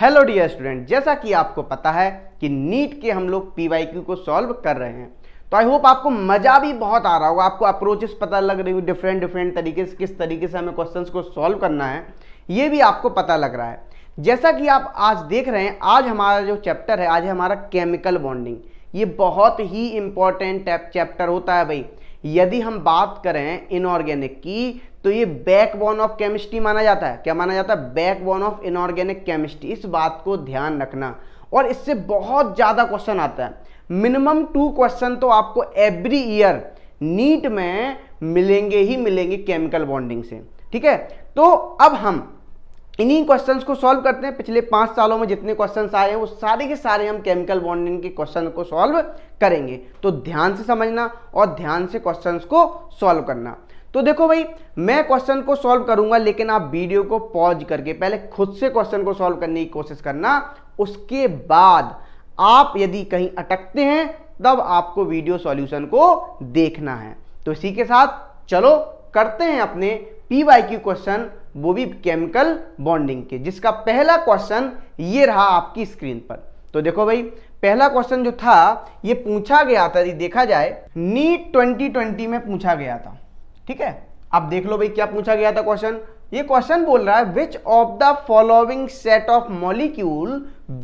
hello dear student जैसा कि आपको पता है कि नीट के हम लोग पी को सॉल्व कर रहे हैं तो आई होप आपको मज़ा भी बहुत आ रहा होगा आपको अप्रोचेस पता लग रही हो डिफरेंट डिफरेंट तरीके से किस तरीके से हमें क्वेश्चंस को सॉल्व करना है ये भी आपको पता लग रहा है जैसा कि आप आज देख रहे हैं आज हमारा जो चैप्टर है आज है हमारा केमिकल बॉन्डिंग ये बहुत ही इम्पॉर्टेंट चैप्टर होता है भाई यदि हम बात करें इनऑर्गेनिक की तो ये बैकबोन ऑफ केमिस्ट्री माना जाता है क्या माना जाता है बैकबोन ऑफ इनऑर्गेनिक केमिस्ट्री इस बात को ध्यान रखना और इससे बहुत ज़्यादा क्वेश्चन आता है मिनिमम टू क्वेश्चन तो आपको एवरी ईयर नीट में मिलेंगे ही मिलेंगे केमिकल बॉन्डिंग से ठीक है तो अब हम इन्हीं क्वेश्चंस को सॉल्व करते हैं पिछले पांच सालों में जितने क्वेश्चंस आए हैं वो सारे के सारे हम केमिकल बॉन्डिंग के क्वेश्चन को सॉल्व करेंगे तो ध्यान से समझना और ध्यान से क्वेश्चंस को सॉल्व करना तो देखो भाई मैं क्वेश्चन को सॉल्व करूंगा लेकिन आप वीडियो को पॉज करके पहले खुद से क्वेश्चन को सॉल्व करने की कोशिश करना उसके बाद आप यदि कहीं अटकते हैं तब आपको वीडियो सॉल्यूशन को देखना है तो इसी के साथ चलो करते हैं अपने की क्वेश्चन वो भी केमिकल बॉन्डिंग के जिसका पहला क्वेश्चन ये रहा आपकी स्क्रीन पर तो देखो भाई पहला क्वेश्चन जो था ये पूछा गया था यदि देखा जाए नीट 2020 में पूछा गया था ठीक है आप देख लो भाई क्या पूछा गया था क्वेश्चन ये क्वेश्चन बोल रहा है which of the following set of molecule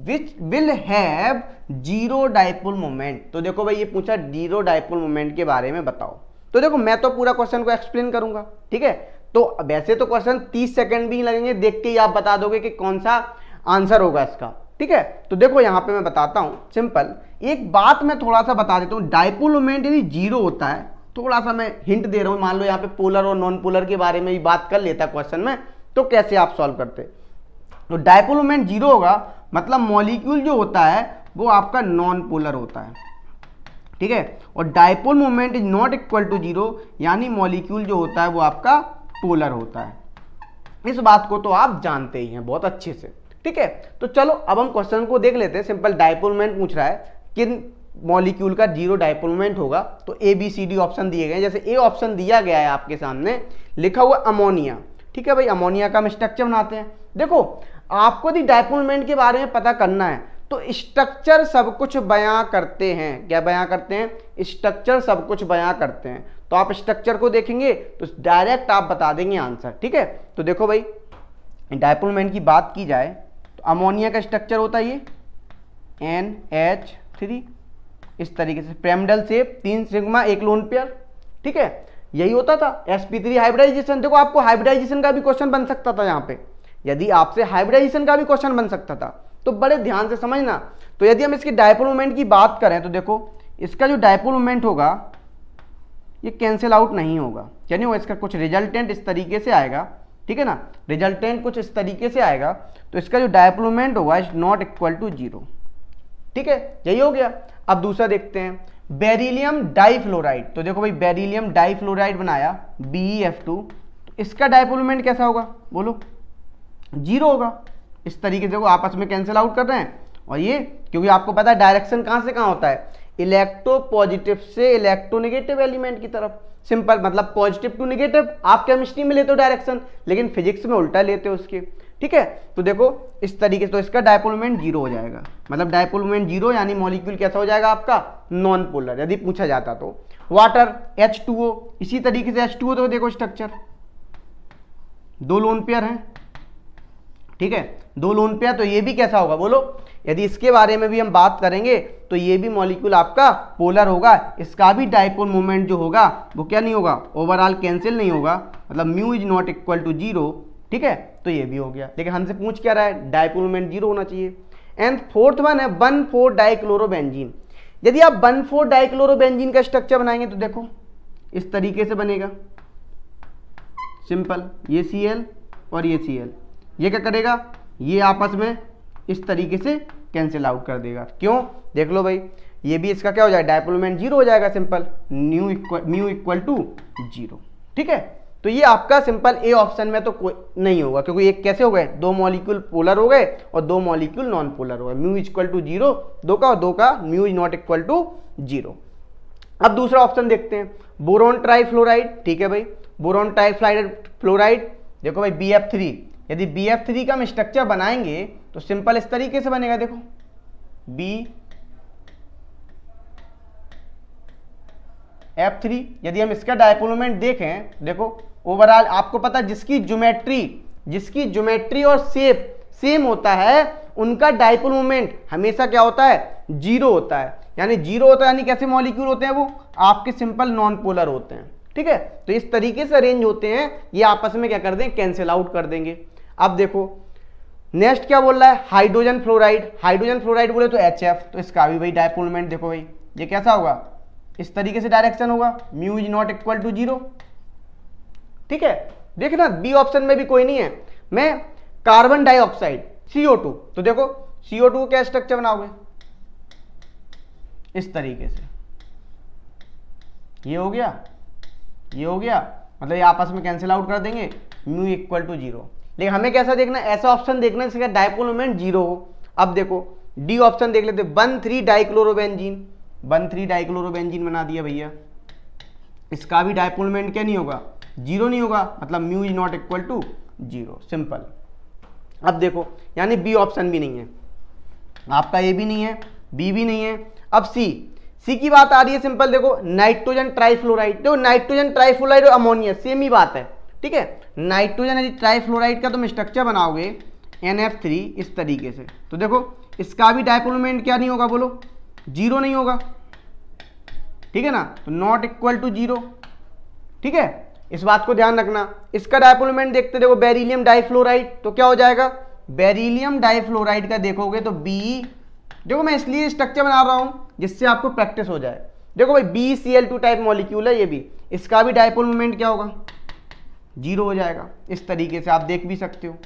which will have zero dipole moment तो देखो भाई ये पूछा जीरो डाइपोल मोमेंट के बारे में बताओ तो देखो मैं तो पूरा क्वेश्चन को एक्सप्लेन करूंगा ठीक है तो वैसे तो क्वेश्चन 30 सेकंड भी लगेंगे देख के ही आप बता दोगे कि कौन सा आंसर होगा इसका ठीक है तो देखो यहाँ पे मैं बताता हूँ सिंपल एक बात मैं थोड़ा सा बता देता हूँ डायपोल मोमेंट यदि जीरो होता है थोड़ा सा मैं हिंट दे रहा हूँ मान लो यहाँ पे पोलर और नॉन पोलर के बारे में भी बात कर लेता क्वेश्चन में तो कैसे आप सॉल्व करते तो डायपोल मोमेंट जीरो होगा मतलब मॉलिक्यूल जो होता है वो आपका नॉन पोलर होता है ठीक है और dipole moment is not equal to zero यानी मॉलिक्यूल जो होता है वो आपका पोलर होता है इस बात को तो आप जानते ही हैं बहुत अच्छे से ठीक है तो चलो अब हम क्वेश्चन को देख लेते हैं सिंपल डायपोलमेंट पूछ रहा है किन मॉलिक्यूल का जीरो डायपोलमेंट होगा तो A B C D option दिए गए जैसे ए ऑप्शन दिया गया है आपके सामने लिखा हुआ अमोनिया ठीक है भाई अमोनिया का हम स्ट्रक्चर बनाते हैं देखो आपको यदि डायपोलमेंट के बारे में पता करना है तो स्ट्रक्चर सब कुछ बयां करते हैं क्या बयां करते हैं स्ट्रक्चर सब कुछ बयां करते हैं तो आप स्ट्रक्चर को देखेंगे तो डायरेक्ट आप बता देंगे आंसर ठीक है तो देखो भाई डायपोलमेंट की बात की जाए तो अमोनिया का स्ट्रक्चर होता है ये एन एच थ्री इस तरीके से प्रेमडल सेप तीन सिग्मा एक लोन पेयर ठीक है यही होता था एस पी थ्री हाइब्रिडाइजेशन देखो आपको हाइब्रिडाइजेशन का भी क्वेश्चन बन सकता था यहाँ पे यदि आपसे हाइब्रिडाइजेशन का भी क्वेश्चन बन सकता था तो बड़े ध्यान से समझना तो यदि हम इसकी डायपोल मोमेंट की बात करें तो देखो इसका जो डायपोल मोमेंट होगा ये कैंसिल आउट नहीं होगा यानी वो इसका कुछ रिजल्टेंट इस तरीके से आएगा ठीक है ना रिजल्टेंट कुछ इस तरीके से आएगा तो इसका जो डायप्लोमेंट होगा is not equal to zero ठीक है यही हो गया अब दूसरा देखते हैं बेरिलियम डाइफ्लोराइड तो देखो भाई बेरिलियम डाइफ्लोराइड बनाया बी एफ टू तो इसका डायप्लोमेंट कैसा होगा बोलो जीरो होगा इस तरीके से वो आपस में कैंसिल आउट कर रहे हैं और ये क्योंकि आपको पता है डायरेक्शन कहाँ से कहाँ होता है इलेक्ट्रो पॉजिटिव से इलेक्ट्रोनेगेटिव एलिमेंट की तरफ सिंपल मतलब पॉजिटिव टू निगेटिव आप केमिस्ट्री में लेते हो डायरेक्शन लेकिन फिजिक्स में उल्टा लेते हो उसके ठीक है तो देखो इस तरीके से तो इसका डायपोलमेंट जीरो हो जाएगा मतलब डायपोलमेंट जीरो यानी मॉलिक्यूल कैसा हो जाएगा आपका नॉन पोलर यदि पूछा जाता तो वाटर एच इसी तरीके से एच तो देखो स्ट्रक्चर दो लोन पेयर हैं ठीक है दो लोन पेयर तो ये भी कैसा होगा बोलो यदि इसके बारे में भी हम बात करेंगे तो ये भी मॉलिक्यूल आपका पोलर होगा इसका भी डाइपोल मोमेंट जो होगा वो क्या नहीं होगा ओवरऑल कैंसिल नहीं होगा मतलब mu is not equal to zero ठीक है तो ये भी हो गया लेकिन हमसे पूछ क्या रहा है डाइपोल मोमेंट जीरो होना चाहिए एंड फोर्थ वन है वन फोर डाइक्लोरोबेंजीन यदि आप वन फोर डाइक्लोरोबेंजीन का स्ट्रक्चर बनाएंगे तो देखो इस तरीके से बनेगा सिंपल ये सी और ये सी ये क्या करेगा ये आपस में इस तरीके से कैंसिल आउट कर देगा क्यों देख लो भाई ये भी इसका क्या हो जाएगा डायपोलमेंट जीरो हो जाएगा simple mu equal mu equal to zero ठीक है तो ये आपका सिंपल ए ऑप्शन में तो कोई नहीं होगा क्योंकि एक कैसे हो गए दो मॉलिक्यूल पोलर हो गए और दो मॉलिक्यूल नॉन पोलर हो गए mu is equal to zero दो का और दो का mu is not equal to zero अब दूसरा ऑप्शन देखते हैं बोरोन ट्राई फ्लोराइड ठीक है भाई बोरोन ट्राई फ्लोराइड देखो भाई बी एफ थ्री यदि बी एफ थ्री का हम स्ट्रक्चर बनाएंगे तो सिंपल इस तरीके से बनेगा देखो बी एफ थ्री यदि हम इसका डायपोलोमेंट देखें देखो ओवरऑल आपको पता है जिसकी ज्योमेट्री जिसकी ज्योमेट्री और सेप सेम होता है उनका डायपोल मोमेंट हमेशा क्या होता है जीरो होता है यानी जीरो होता है यानी कैसे मॉलिक्यूल होते हैं वो आपके सिंपल नॉन पोलर होते हैं ठीक है तो इस तरीके से अरेंज होते हैं ये आपस में क्या कर दें कैंसिल आउट कर देंगे अब देखो नेक्स्ट क्या बोल रहा है हाइड्रोजन फ्लोराइड हाइड्रोजन फ्लोराइड बोले तो एच तो इसका भी भाई डायपोलमेंट देखो भाई ये कैसा होगा इस तरीके से डायरेक्शन होगा mu is not equal to zero ठीक है देखना बी ऑप्शन में भी कोई नहीं है मैं कार्बन डाइऑक्साइड सीओ टू तो देखो सीओ टू क्या स्ट्रक्चर बनाओगे इस तरीके से ये हो गया ये हो गया मतलब ये आपस में कैंसिल आउट कर देंगे म्यू इक्वल टू जीरो लेकिन हमें कैसा देखना है ऐसा ऑप्शन देखना है जिसका डाइपोल मोमेंट जीरो हो अब देखो डी ऑप्शन देख लेते one three dichlorobenzene one three dichlorobenzene बना दिया भैया इसका भी डाइपोल मोमेंट क्या नहीं होगा जीरो नहीं होगा मतलब mu is not equal to zero simple अब देखो यानी बी ऑप्शन भी नहीं है आपका ए भी नहीं है बी भी नहीं है अब सी सी की बात आ रही है सिंपल देखो नाइट्रोजन ट्राइफ्लोराइड देखो नाइट्रोजन ट्राइफ्लोराइड और अमोनिया सेम ही बात है ठीक है नाइट्रोजन यदि ट्राईफ्लोराइड का तुम स्ट्रक्चर बनाओगे एन इस तरीके से तो देखो इसका भी डायपोलोमेंट क्या नहीं होगा बोलो जीरो नहीं होगा ठीक है ना तो नॉट इक्वल टू जीरो ठीक है इस बात को ध्यान रखना इसका डाइपोलमेंट देखते देखो बेरिलियम डाइफ्लोराइड तो क्या हो जाएगा बेरिलियम डाइफ्लोराइड का देखोगे तो बी देखो मैं इसलिए स्ट्रक्चर बना रहा हूँ जिससे आपको प्रैक्टिस हो जाए देखो भाई B C L two type molecule है ये भी इसका भी डायपोलोमेंट क्या होगा जीरो हो जाएगा इस तरीके से आप देख भी सकते हो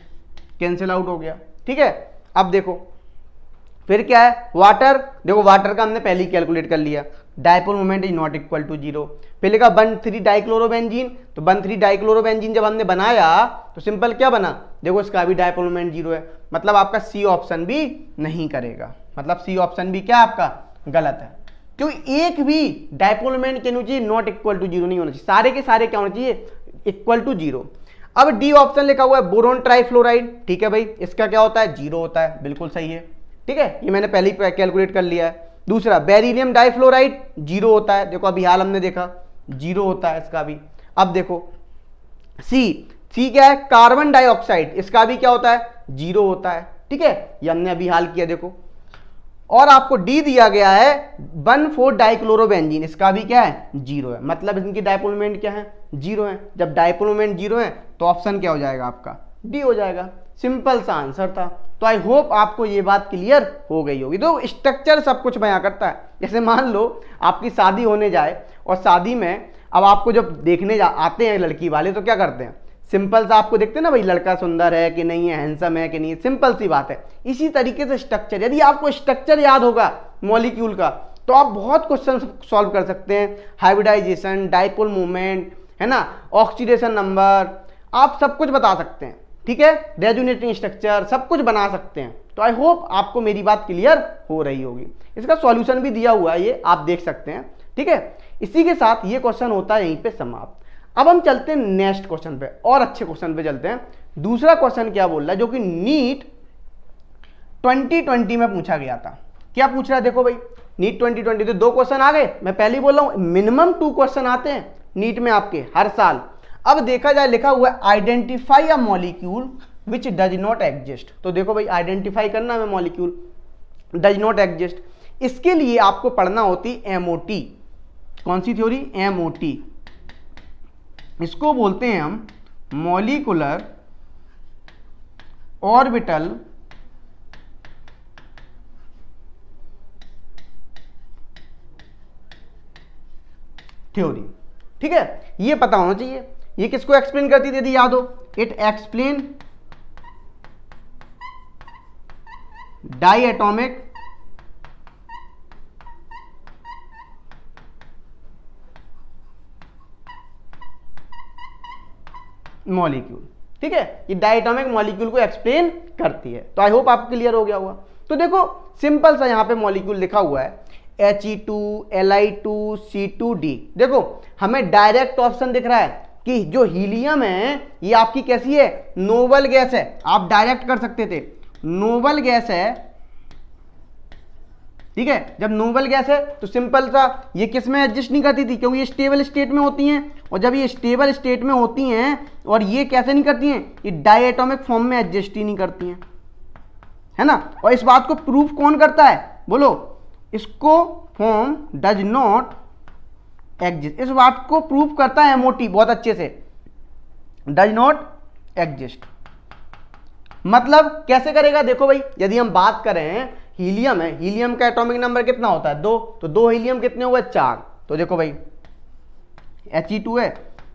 कैंसिल आउट हो गया ठीक है अब देखो फिर क्या है वाटर देखो वाटर का हमने पहले ही कैलकुलेट कर लिया dipole moment is not equal to zero फिर लिखा वन थ्री डाइक्लोरोबेंजीन तो वन थ्री डाइक्लोरोबेंजीन जब हमने बनाया तो सिंपल क्या बना देखो इसका भी डायपोल मोमेंट जीरो है मतलब आपका सी ऑप्शन भी नहीं करेगा मतलब सी ऑप्शन भी क्या आपका गलत है क्योंकि एक भी डायपोल मोमेंट क्या चाहिए नॉट इक्वल टू जीरो नहीं होना चाहिए सारे के सारे क्या होना चाहिए इक्वल टू जीरो अब डी ऑप्शन लिखा हुआ है बोरोन ट्राइफ्लोराइड ठीक है भाई इसका क्या होता है जीरो होता है बिल्कुल सही है ठीक है ये मैंने पहले ही कैलकुलेट कर लिया है दूसरा बेरिलियम डाइफ्लोराइड जीरो होता है देखो अभी हाल हमने देखा जीरो होता है इसका भी अब देखो सी सी क्या है कार्बन डाइऑक्साइड इसका भी क्या होता है जीरो होता है ठीक है ये हमने अभी हाल किया देखो और आपको डी दिया गया है वन फोर डाइक्लोरोबेंजीन इसका भी क्या है जीरो है मतलब इनकी डायपोलोमेंट क्या है जीरो है जब डायपोलोमेंट जीरो है तो ऑप्शन क्या हो जाएगा आपका डी हो जाएगा सिंपल सा आंसर था तो आई होप आपको ये बात क्लियर हो गई होगी तो स्ट्रक्चर सब कुछ बयां करता है जैसे मान लो आपकी शादी होने जाए और शादी में अब आपको जब देखने जा आते हैं लड़की वाले तो क्या करते हैं सिंपल सा आपको देखते हैं ना भाई लड़का सुंदर है कि नहीं है हैंडसम है कि नहीं है सिंपल सी बात है इसी तरीके से स्ट्रक्चर यदि आपको स्ट्रक्चर याद होगा मॉलिक्यूल का तो आप बहुत क्वेश्चन सॉल्व कर सकते हैं हाइब्रिडाइजेशन डाइपोल मूवमेंट है ना ऑक्सीडेशन नंबर आप सब कुछ बता सकते हैं ठीक है रेजुनेटिंग स्ट्रक्चर सब कुछ बना सकते हैं तो आई होप आपको मेरी बात क्लियर हो रही होगी इसका सॉल्यूशन भी दिया हुआ है ये आप देख सकते हैं ठीक है इसी के साथ ये क्वेश्चन होता है यहीं पे समाप्त अब हम चलते हैं नेक्स्ट क्वेश्चन पे और अच्छे क्वेश्चन पे चलते हैं दूसरा क्वेश्चन क्या बोल रहा है जो कि नीट 2020 में पूछा गया था क्या पूछ रहा है देखो भाई नीट 2020 तो दो क्वेश्चन आ गए मैं पहले ही बोल रहा हूँ मिनिमम टू क्वेश्चन आते हैं नीट में आपके हर साल अब देखा जाए लिखा हुआ है identify a molecule which does not exist तो देखो भाई आइडेंटिफाई करना है मॉलिक्यूल डज नॉट एग्जिस्ट इसके लिए आपको पढ़ना होती एमओ कौन सी थ्योरी एमओ इसको बोलते हैं हम मॉलिकुलर ऑर्बिटल थ्योरी ठीक है ये पता होना चाहिए ये किसको एक्सप्लेन करती थी यदि याद हो it explain diatomic molecule ठीक है ये डाइटामिक मॉलिक्यूल को एक्सप्लेन करती है तो आई होप आप क्लियर हो गया हुआ तो देखो सिंपल सा यहाँ पे मॉलिक्यूल लिखा हुआ है H E two L I two C two D देखो हमें डायरेक्ट ऑप्शन दिख रहा है कि जो हीलियम है ये आपकी कैसी है नोबल गैस है आप डायरेक्ट कर सकते थे नोबल गैस है ठीक है जब नोबल गैस है तो सिंपल सा ये किस में एडजस्ट नहीं करती थी क्योंकि ये स्टेबल स्टेट में होती हैं और जब ये स्टेबल स्टेट में होती हैं और ये कैसे नहीं करती हैं ये डाइएटोमिक फॉर्म में एडजस्ट ही नहीं करती हैं है ना और इस बात को प्रूफ कौन करता है बोलो इसको फॉर्म डज नॉट एग्जिस्ट इस बात को प्रूफ करता है एमओटी बहुत अच्छे से डज नॉट एग्जिस्ट मतलब कैसे करेगा देखो भाई यदि हम बात करें हीलियम है हीलियम का एटॉमिक नंबर कितना होता है दो तो दो हीलियम कितने हुए चार तो देखो भाई एच ई टू है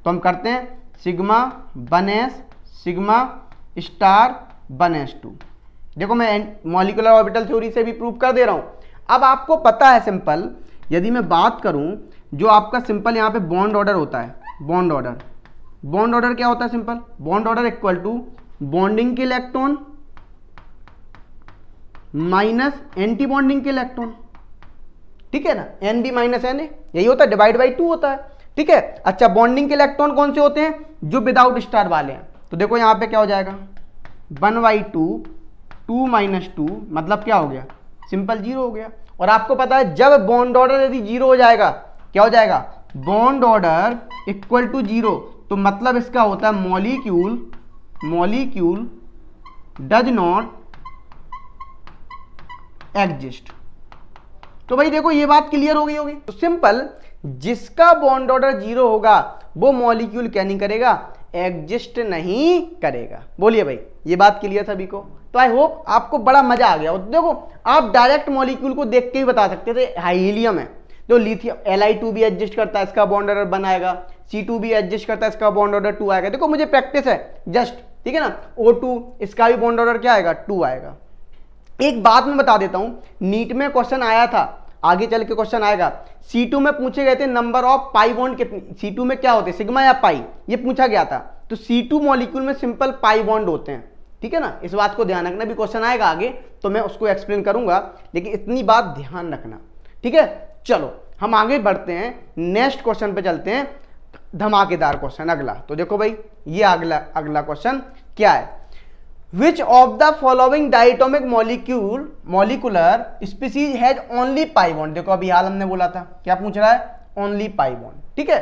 तो हम करते हैं sigma one S sigma star one S two देखो मैं मॉलिकुलर ऑर्बिटल थ्योरी से भी प्रूव कर दे रहा हूँ अब आपको पता है सिंपल यदि मैं बात करूँ जो आपका सिंपल यहाँ पे बॉन्ड ऑर्डर होता है बॉन्ड ऑर्डर बॉन्ड ऑर्डर क्या होता है simple bond order equal to bonding के इलेक्ट्रॉन माइनस एंटी बॉन्डिंग के इलेक्ट्रॉन ठीक है ना N B minus N A यही होता है डिवाइड बाई टू होता है ठीक है अच्छा बॉन्डिंग के इलेक्ट्रॉन कौन से होते हैं जो विदाउट स्टार वाले हैं तो देखो यहां पे क्या हो जाएगा one by two two minus two मतलब क्या हो गया सिंपल जीरो हो गया और आपको पता है जब बॉन्ड ऑर्डर यदि जीरो हो जाएगा क्या हो जाएगा bond order equal to zero तो मतलब इसका होता है molecule molecule does not exist तो भाई देखो ये बात क्लियर हो गई होगी तो सिंपल जिसका बॉन्ड ऑर्डर जीरो होगा वो मॉलिक्यूल क्या नहीं करेगा एग्जिस्ट नहीं करेगा बोलिए भाई ये बात क्लियर सभी को तो आई होप आपको बड़ा मजा आ गया देखो आप डायरेक्ट मॉलिक्यूल को देख के ही बता सकते थे हाईलियम है तो लिथियम एल आई टू भी एडजस्ट करता है इसका बॉन्ड ऑर्डर वन आएगा सी टू भी एडजस्ट करता है इसका बॉन्ड ऑर्डर टू आएगा देखो मुझे प्रैक्टिस है जस्ट ठीक है ना ओ टू इसका भी बॉन्ड ऑर्डर क्या आएगा टू आएगा एक बात मैं बता देता हूँ नीट में क्वेश्चन आया था आगे चल के क्वेश्चन आएगा सी टू में पूछे गए थे नंबर ऑफ पाई बॉन्ड कितनी सी में क्या होते सिग्मा या पाई ये पूछा गया था तो सी टू मॉलिक्यूल में सिंपल पाई बॉन्ड होते हैं ठीक है ना इस बात को ध्यान रखना भी क्वेश्चन आएगा आगे तो मैं उसको एक्सप्लेन करूंगा लेकिन इतनी बात ध्यान रखना ठीक है चलो हम आगे बढ़ते हैं नेक्स्ट क्वेश्चन पे चलते हैं धमाकेदार क्वेश्चन अगला तो देखो भाई ये अगला अगला क्वेश्चन क्या है which of the following diatomic molecule molecular species has only pi bond देखो अभी हाल हमने बोला था क्या पूछ रहा है ओनली पाइबॉन्ड ठीक है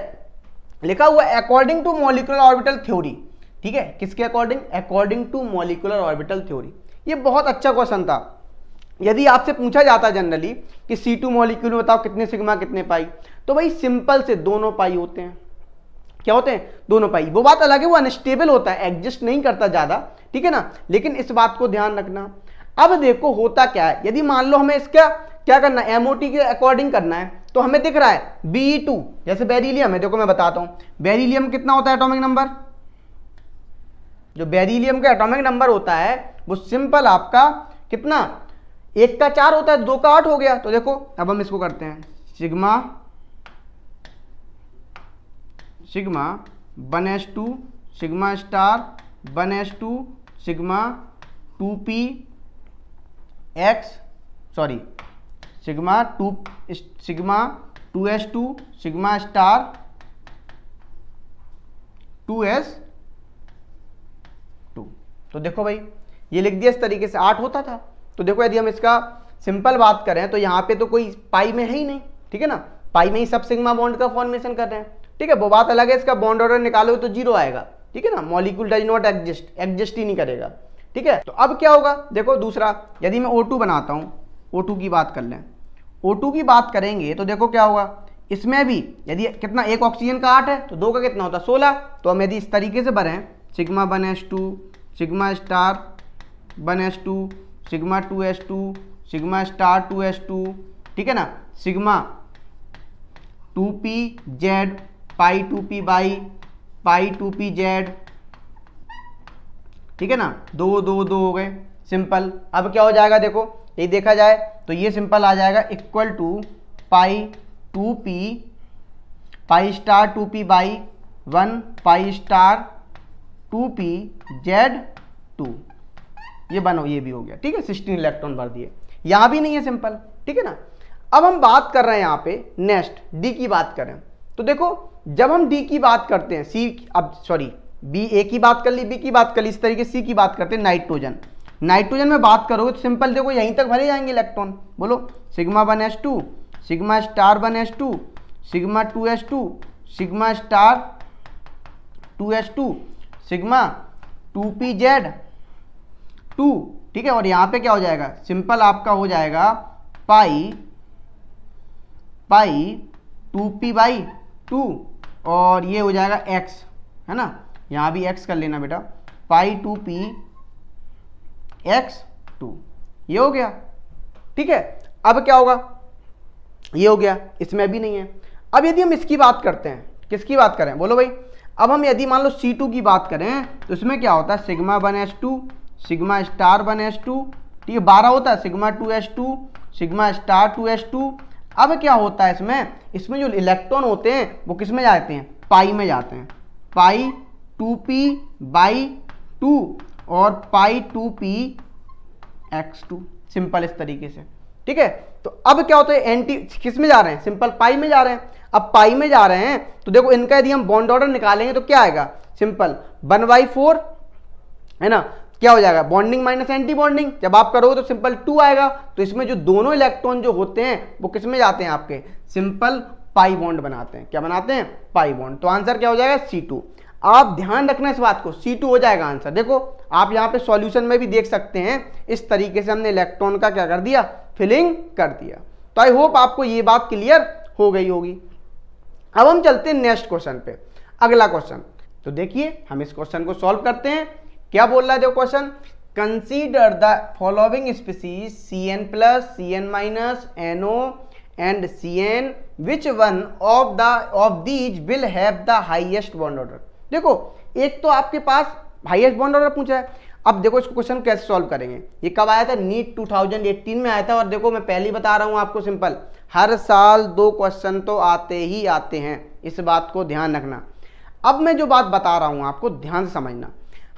लिखा हुआ according to molecular orbital theory ठीक है किसके according according to molecular orbital theory ये बहुत अच्छा क्वेश्चन था यदि आपसे पूछा जाता जनरली कि सी टू में बताओ कितने सिग्मा कितने पाई तो भाई सिंपल से दोनों पाई होते हैं क्या होते हैं दोनों पाई वो बात अलग है वो अनस्टेबल होता है एग्जिस्ट नहीं करता ज़्यादा ठीक है ना लेकिन इस बात को ध्यान रखना अब देखो होता क्या है यदि मान लो हमें इसका क्या करना है एमओटी के अकॉर्डिंग करना है तो हमें दिख रहा है बी टू जैसे बेरीलियम है देखो मैं बताता हूं बेरीलियम कितना होता है एटोमिक नंबर जो बेरीलियम का एटॉमिक नंबर होता है वो सिंपल आपका कितना एक का चार होता है दो का आठ हो गया तो देखो अब हम इसको करते हैं sigma sigma one S two sigma star one S two sigma two P X sorry sigma two sigma two S two sigma star two S two तो देखो भाई ये लिख दिया इस तरीके से आठ होता था तो देखो यदि हम इसका सिंपल बात करें तो यहां पे तो कोई पाई में है ही नहीं ठीक है ना पाई में ही सब सिग्मा बॉन्ड का फॉर्मेशन कर रहे हैं ठीक है वो बात अलग है इसका बॉन्ड ऑर्डर निकालो तो जीरो आएगा ठीक है ना molecule does not exist exist ही नहीं करेगा ठीक है तो अब क्या होगा देखो दूसरा यदि मैं टू बनाता हूँ टू की बात कर लें टू की बात करेंगे तो देखो क्या होगा इसमें भी यदि कितना एक ऑक्सीजन का आठ है तो दो का कितना होता है सोलह तो हम यदि इस तरीके से भरें sigma one S two sigma star one S two sigma two S two sigma star two S two ठीक है ना sigma two P Z pi two P Y pi two P Z ठीक है ना दो दो दो हो गए सिंपल अब क्या हो जाएगा देखो ये देखा जाए तो ये सिंपल आ जाएगा equal to pi two P pi star two P Y one pi star two P Z two ये बनो ये भी हो गया ठीक है सिक्सटीन इलेक्ट्रॉन भर दिए यहाँ भी नहीं है सिंपल ठीक है ना अब हम बात कर रहे हैं यहाँ पे नेक्स्ट डी की बात करें तो देखो जब हम डी की बात करते हैं सी अब सॉरी बी ए की बात कर ली बी की बात कर ली इस तरीके सी की बात करते हैं नाइट्रोजन नाइट्रोजन में बात करोगे तो सिंपल देखो यहीं तक भरे जाएंगे इलेक्ट्रॉन बोलो sigma one S two sigma star one S two sigma two S two sigma star two S two sigma two P Z two ठीक है और यहाँ पे क्या हो जाएगा सिंपल आपका हो जाएगा pi pi two P Y two और ये हो जाएगा x है ना यहाँ भी x कर लेना बेटा pi two P X two ये हो गया ठीक है अब क्या होगा ये हो गया इसमें अभी नहीं है अब यदि हम इसकी बात करते हैं किसकी बात करें बोलो भाई अब हम यदि मान लो सी टू की बात करें तो इसमें क्या होता है sigma one S two sigma star one S two ठीक है बारह होता है sigma two S two sigma star two S two अब क्या होता है इसमें इसमें जो इलेक्ट्रॉन होते हैं वो किस में जाते हैं पाई में जाते हैं pi two P Y two और pi two P X two simple इस तरीके से ठीक है तो अब क्या होता है एंटी किस में जा रहे हैं सिंपल पाई में जा रहे हैं अब पाई में जा रहे हैं तो देखो इनका यदि हम बॉन्ड ऑर्डर निकालेंगे तो क्या आएगा सिंपल वन बाई फोर है ना क्या हो जाएगा बॉन्डिंग माइनस एंटी बॉन्डिंग जब आप करोगे तो सिंपल टू आएगा तो इसमें जो दोनों इलेक्ट्रॉन जो होते हैं वो किस में जाते हैं आपके सिंपल पाई बॉन्ड बनाते हैं क्या बनाते हैं पाई बॉन्ड तो आंसर क्या हो जाएगा सी टू आप ध्यान रखना इस बात को सी टू हो जाएगा आंसर देखो आप यहाँ पे सॉल्यूशन में भी देख सकते हैं इस तरीके से हमने इलेक्ट्रॉन का क्या कर दिया फिलिंग कर दिया तो आई होप आपको ये बात क्लियर हो गई होगी अब हम चलते हैं नेक्स्ट क्वेश्चन पे अगला क्वेश्चन तो देखिए हम इस क्वेश्चन को सॉल्व करते हैं क्या बोल रहा है देखो question consider the following species C N plus C N minus N O and C N which one of the of these will have the highest bond order देखो एक तो आपके पास हाइएस्ट बॉन्ड ऑर्डर पूछा है अब देखो इसको question कैसे सॉल्व करेंगे ये कब आया था नीट 2018 में आया था और देखो मैं पहले ही बता रहा हूँ आपको सिंपल हर साल दो क्वेश्चन तो आते ही आते हैं इस बात को ध्यान रखना अब मैं जो बात बता रहा हूँ आपको ध्यान समझना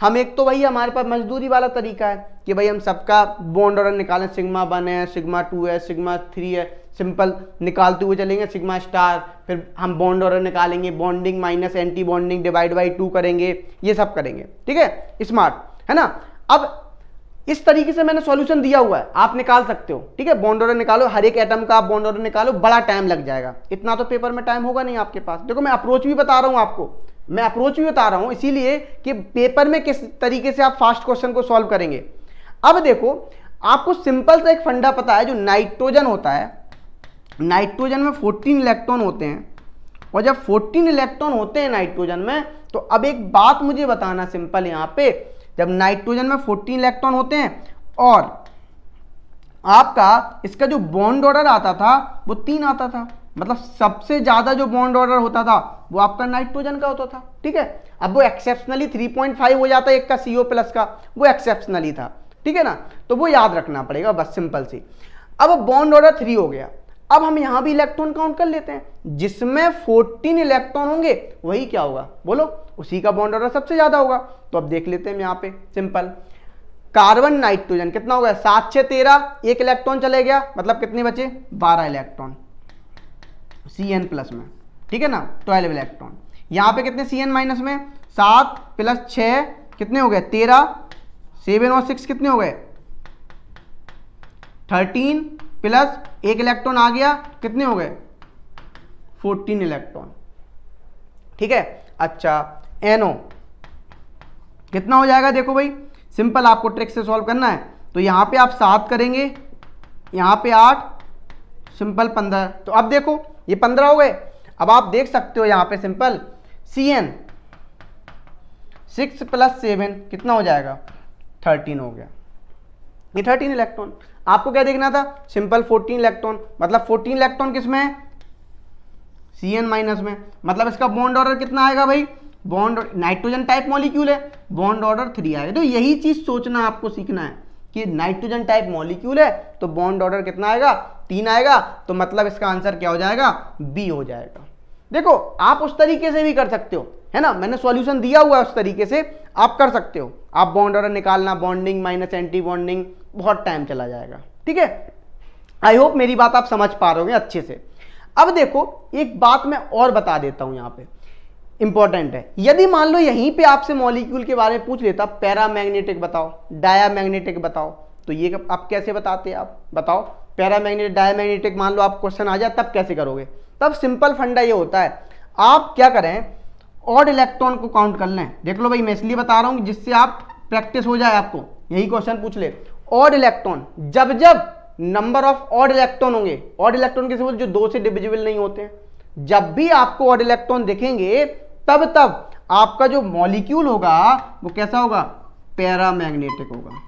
हम एक तो भाई हमारे पास मजदूरी वाला तरीका है कि भाई हम सबका बॉन्ड ऑर्डर निकालें सिग्मा वन है सिग्मा टू है सिग्मा थ्री है सिंपल निकालते हुए चलेंगे सिग्मा स्टार फिर हम बॉन्ड ऑर्डर निकालेंगे bonding minus antibonding divide by two करेंगे ये सब करेंगे ठीक है स्मार्ट है ना अब इस तरीके से मैंने सॉल्यूशन दिया हुआ है आप निकाल सकते हो ठीक है बॉन्ड ऑर्डर निकालो हर एक एटम का आप बॉन्ड ऑर्डर निकालो बड़ा टाइम लग जाएगा इतना तो पेपर में टाइम होगा नहीं आपके पास देखो मैं अप्रोच भी बता रहा हूँ आपको मैं अप्रोच भी बता रहा हूँ इसीलिए कि पेपर में किस तरीके से आप फास्ट क्वेश्चन को सॉल्व करेंगे अब देखो आपको सिंपल सा एक फंडा पता है जो नाइट्रोजन होता है नाइट्रोजन में फोर्टीन इलेक्ट्रॉन होते हैं और जब फोर्टीन इलेक्ट्रॉन होते हैं नाइट्रोजन में तो अब एक बात मुझे बताना सिंपल यहाँ पे जब नाइट्रोजन में फोर्टीन इलेक्ट्रॉन होते हैं और आपका इसका जो बॉन्ड ऑर्डर आता था वो तीन आता था मतलब सबसे ज़्यादा जो बॉन्ड ऑर्डर होता था वो आपका नाइट्रोजन का होता था ठीक है अब वो एक्सेप्शनली 3.5 हो जाता है एक का सीओ प्लस का वो एक्सेप्शनली था ठीक है ना तो वो याद रखना पड़ेगा बस सिंपल सी अब बॉन्ड ऑर्डर थ्री हो गया अब हम यहां भी इलेक्ट्रॉन काउंट कर लेते हैं जिसमें फोर्टीन इलेक्ट्रॉन होंगे वही क्या होगा बोलो उसी का बॉन्ड ऑर्डर सबसे ज्यादा होगा तो अब देख लेते हैं यहां पे सिंपल कार्बन नाइट्रोजन कितना होगा सात छह तेरह एक इलेक्ट्रॉन चले गया मतलब कितने बचे बारह इलेक्ट्रॉन सी एन प्लस में ठीक है ना ट्वेल्व इलेक्ट्रॉन यहां पे कितने सी एन माइनस में सात प्लस छ कितने हो गए तेरह सेवन और सिक्स कितने हो गए थर्टीन प्लस एक इलेक्ट्रॉन आ गया कितने हो गए 14 इलेक्ट्रॉन ठीक है अच्छा एनओ कितना हो जाएगा देखो भाई सिंपल आपको ट्रिक से सॉल्व करना है तो यहां पे आप सात करेंगे यहां पे आठ सिंपल पंद्रह तो अब देखो ये पंद्रह हो गए अब आप देख सकते हो यहां पे simple C N six plus seven कितना हो जाएगा थर्टीन हो गया ये थर्टीन इलेक्ट्रॉन आपको क्या देखना था सिंपल 14 इलेक्ट्रॉन मतलब 14 इलेक्ट्रॉन किस में है सी एन माइनस में मतलब इसका बॉन्ड ऑर्डर कितना आएगा भाई बॉन्ड नाइट्रोजन टाइप मॉलिक्यूल है बॉन्ड ऑर्डर थ्री आएगा तो यही चीज सोचना आपको सीखना है कि नाइट्रोजन टाइप मॉलिक्यूल है तो बॉन्ड ऑर्डर कितना आएगा तीन आएगा तो मतलब इसका आंसर क्या हो जाएगा बी हो जाएगा देखो आप उस तरीके से भी कर सकते हो है ना मैंने सॉल्यूशन दिया हुआ है उस तरीके से आप कर सकते हो आप बॉन्ड ऑर्डर निकालना बॉन्डिंग माइनस एंटी बॉन्डिंग बहुत टाइम चला जाएगा ठीक है आई होप मेरी बात आप समझ पा रहे हो अच्छे से अब देखो एक बात मैं और बता देता हूं यहां पे इंपॉर्टेंट है यदि मान लो यहीं पे आपसे मॉलिक्यूल के बारे में पूछ लेता पैरा मैग्नेटिक बताओ डाया मैग्नेटिक बताओ तो ये आप कैसे बताते आप बताओ पैरा मैग्नेटिक डाया मैग्नेटिक मान लो आप क्वेश्चन आ जाए तब कैसे करोगे तब सिंपल फंडा ये होता है आप क्या करें ऑड इलेक्ट्रॉन को काउंट कर लें देख लो भाई मैं इसलिए बता रहा हूँ जिससे आप प्रैक्टिस हो जाए आपको यही क्वेश्चन पूछ ले ऑड इलेक्ट्रॉन जब जब नंबर ऑफ ऑड इलेक्ट्रॉन होंगे ऑड इलेक्ट्रॉन किसी बोलते जो दो से डिविजिबल नहीं होते हैं जब भी आपको ऑड इलेक्ट्रॉन देखेंगे तब तब आपका जो मॉलिक्यूल होगा वो कैसा होगा पैरामैग्नेटिक होगा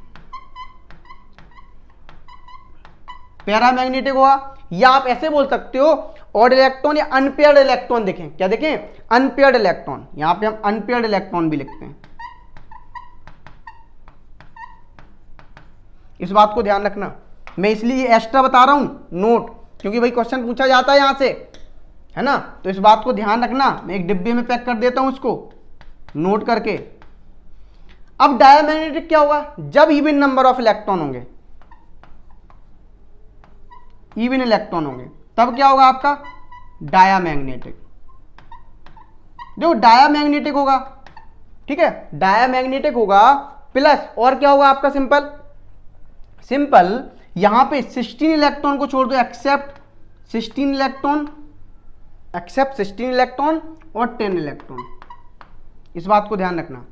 पैरामैग्नेटिक होगा या आप ऐसे बोल सकते हो ऑड इलेक्ट्रॉन या अनपेयर्ड इलेक्ट्रॉन देखें क्या देखें अनपेयर्ड इलेक्ट्रॉन यहां पे हम अनपेयर्ड इलेक्ट्रॉन भी लिखते हैं इस बात को ध्यान रखना मैं इसलिए एक्स्ट्रा बता रहा हूँ नोट क्योंकि भाई क्वेश्चन पूछा जाता है यहाँ से है ना तो इस बात को ध्यान रखना मैं एक डिब्बे में पैक कर देता हूँ इसको नोट करके अब डायमैग्नेटिक क्या होगा जब इविन नंबर ऑफ इलेक्ट्रॉन होंगे इविन इलेक्ट्रॉन होंगे तब क्या होगा आपका डायमैग्नेटिक जो डायमैग्नेटिक होगा ठीक है डायमैग्नेटिक होगा प्लस और क्या होगा आपका सिंपल सिंपल यहां पे 16 इलेक्ट्रॉन को छोड़ दो एक्सेप्ट 16 इलेक्ट्रॉन एक्सेप्ट 16 इलेक्ट्रॉन और 10 इलेक्ट्रॉन इस बात को ध्यान रखना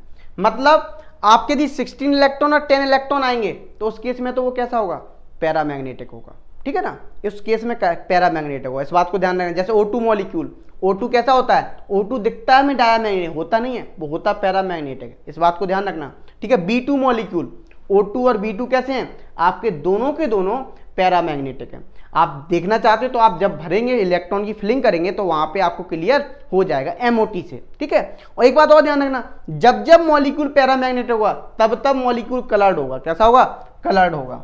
मतलब आपके यदि 16 इलेक्ट्रॉन और 10 इलेक्ट्रॉन आएंगे तो उस केस में तो वो कैसा होगा पैरामैग्नेटिक होगा ठीक है ना इस केस में पैरामैग्नेटिक होगा इस बात को ध्यान रखना जैसे टू मॉलिक्यूल O2 कैसा होता है O2 दिखता है में डायामैग्नेटिक होता नहीं है वो होता पैरामैग्नेटिक इस बात को ध्यान रखना ठीक है बी टू मॉलिक्यूल O2 और B2 कैसे हैं आपके दोनों के दोनों पैरामैग्नेटिक हैं आप देखना चाहते हो तो आप जब भरेंगे इलेक्ट्रॉन की फिलिंग करेंगे तो वहां पे आपको क्लियर हो जाएगा टी से ठीक है और एक बात और ध्यान रखना जब जब मॉलिक्यूल पैरामैग्नेटिक होगा तब तब मॉलिक्यूल कलर्ड होगा कैसा होगा कलर्ड होगा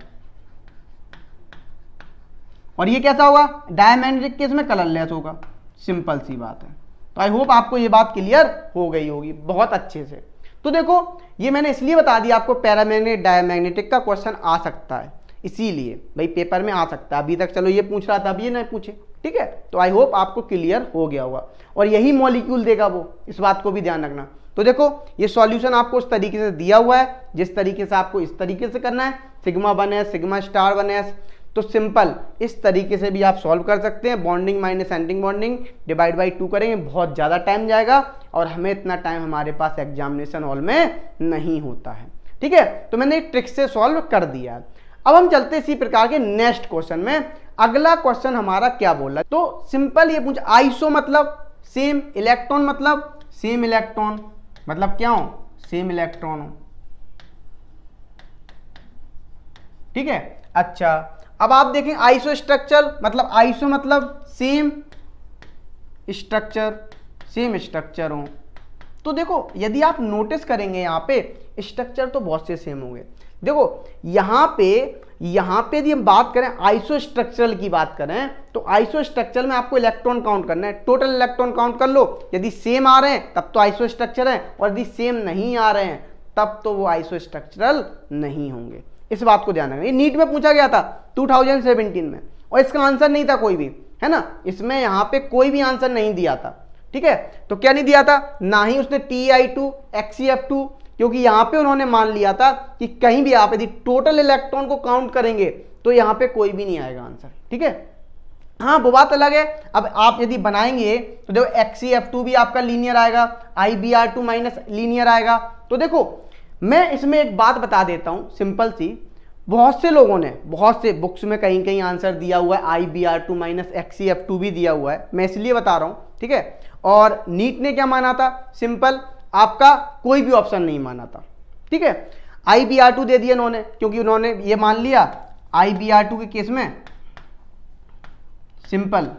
और ये कैसा होगा डायमैग्नेटिक केस में कलरलेस होगा सिंपल सी बात है तो आई होप आपको ये बात क्लियर हो गई होगी बहुत अच्छे से तो देखो ये मैंने इसलिए बता दिया आपको पैरामैग्नेट डायमैग्नेटिक का क्वेश्चन आ सकता है इसीलिए भाई पेपर में आ सकता है अभी तक चलो ये पूछ रहा था अभी ये ना पूछे ठीक है तो आई होप आपको क्लियर हो गया होगा और यही मॉलिक्यूल देगा वो इस बात को भी ध्यान रखना तो देखो ये सॉल्यूशन आपको उस तरीके से दिया हुआ है जिस तरीके से आपको इस तरीके से करना है sigma one S sigma star one S तो सिंपल इस तरीके से भी आप सॉल्व कर सकते हैं bonding minus ending bonding divide by two करेंगे बहुत ज़्यादा टाइम जाएगा और हमें इतना टाइम हमारे पास एग्जामिनेशन हॉल में नहीं होता है ठीक है तो मैंने एक ट्रिक से सॉल्व कर दिया अब हम चलते इसी प्रकार के नेक्स्ट क्वेश्चन में अगला क्वेश्चन हमारा क्या बोला तो सिंपल ये पूछ आइसो मतलब सेम इलेक्ट्रॉन मतलब सेम इलेक्ट्रॉन मतलब क्या हो सेम इलेक्ट्रॉन हो ठीक है अच्छा अब आप देखें आइसो स्ट्रक्चर मतलब आइसो मतलब सेम स्ट्रक्चर सेम स्ट्रक्चर हो तो देखो यदि आप नोटिस करेंगे यहाँ पे स्ट्रक्चर तो बहुत से सेम होंगे देखो यहाँ पे यहाँ पे यदि हम बात करें आइसो स्ट्रक्चरल की बात करें तो आइसो स्ट्रक्चर में आपको इलेक्ट्रॉन काउंट करना है टोटल इलेक्ट्रॉन काउंट कर लो यदि सेम आ रहे हैं तब तो आइसो स्ट्रक्चर है और यदि सेम नहीं आ रहे हैं तब तो वो आइसो स्ट्रक्चरल नहीं होंगे इस बात को ध्यान रखना ये नीट में पूछा गया था 2017 में और इसका आंसर नहीं था कोई भी है ना इसमें यहाँ पे कोई भी आंसर नहीं दिया था ठीक है तो क्या नहीं दिया था ना ही उसने T I two XE two क्योंकि यहाँ पे उन्होंने मान लिया था कि कहीं भी आप यदि टोटल इलेक्ट्रॉन को काउंट करेंगे तो यहाँ पे कोई भी नहीं आएगा आंसर ठीक है हाँ वो बात अलग है अब आप यदि बनाएंगे तो देखो एक्सी टू e भी आपका लीनियर आएगा I B R two minus linear आएगा तो देखो मैं इसमें एक बात बता देता हूँ सिंपल सी बहुत से लोगों ने बहुत से बुक्स में कहीं कहीं आंसर दिया हुआ है I B R two minus X F two भी दिया हुआ है मैं इसलिए बता रहा हूँ ठीक है और नीट ने क्या माना था सिंपल आपका कोई भी ऑप्शन नहीं माना था ठीक है आई बी आर टू दे दिया उन्होंने क्योंकि उन्होंने ये मान लिया आई बी आर टू के केस में सिंपल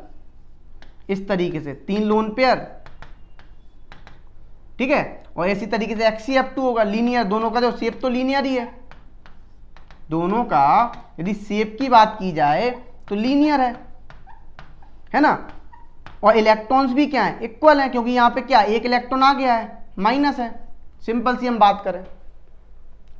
इस तरीके से तीन लोन पेयर ठीक है और इसी तरीके से एक्स एफ टू होगा लीनियर दोनों का जो सेप तो लीनियर ही है दोनों का यदि सेप की बात की जाए तो लीनियर है है ना और इलेक्ट्रॉन्स भी क्या है इक्वल है क्योंकि यहाँ पे क्या एक इलेक्ट्रॉन आ गया है माइनस है सिंपल सी हम बात करें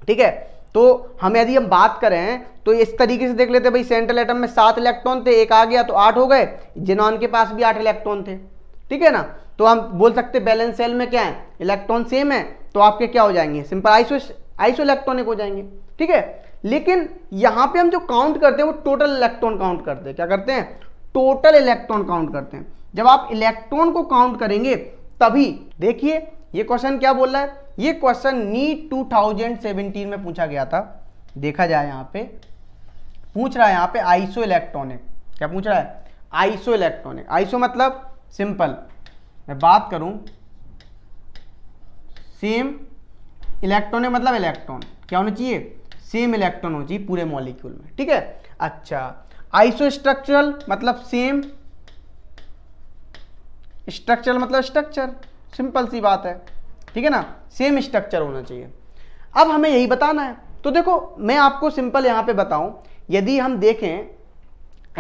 ठीक है तो हम यदि हम बात करें तो इस तरीके से देख लेते भाई सेंट्रल एटम में सात इलेक्ट्रॉन थे एक आ गया तो आठ हो गए जिनॉन के पास भी आठ इलेक्ट्रॉन थे ठीक है ना तो हम बोल सकते हैं बैलेंस सेल में क्या है इलेक्ट्रॉन सेम है तो आपके क्या हो जाएंगे सिंपल आइसो आइसो इलेक्ट्रॉनिक हो जाएंगे ठीक है लेकिन यहाँ पे हम जो काउंट करते हैं वो टोटल इलेक्ट्रॉन काउंट करते हैं क्या करते हैं टोटल इलेक्ट्रॉन काउंट करते हैं जब आप इलेक्ट्रॉन को काउंट करेंगे तभी देखिए ये क्वेश्चन क्या बोल रहा है ये क्वेश्चन नीट टू में पूछा गया था देखा जाए यहाँ पे पूछ रहा है यहाँ पे आइसो इलेक्ट्रॉनिक क्या पूछ रहा है आइसो इलेक्ट्रॉनिक आइसो मतलब सिंपल मैं बात करूं सेम इलेक्ट्रॉन है मतलब इलेक्ट्रॉन क्या होना चाहिए सेम इलेक्ट्रॉन होना चाहिए पूरे मॉलिक्यूल में ठीक है अच्छा आइसो स्ट्रक्चरल मतलब सेम स्ट्रक्चरल मतलब स्ट्रक्चर सिंपल सी बात है ठीक है ना सेम स्ट्रक्चर होना चाहिए अब हमें यही बताना है तो देखो मैं आपको सिंपल यहां पे बताऊं यदि हम देखें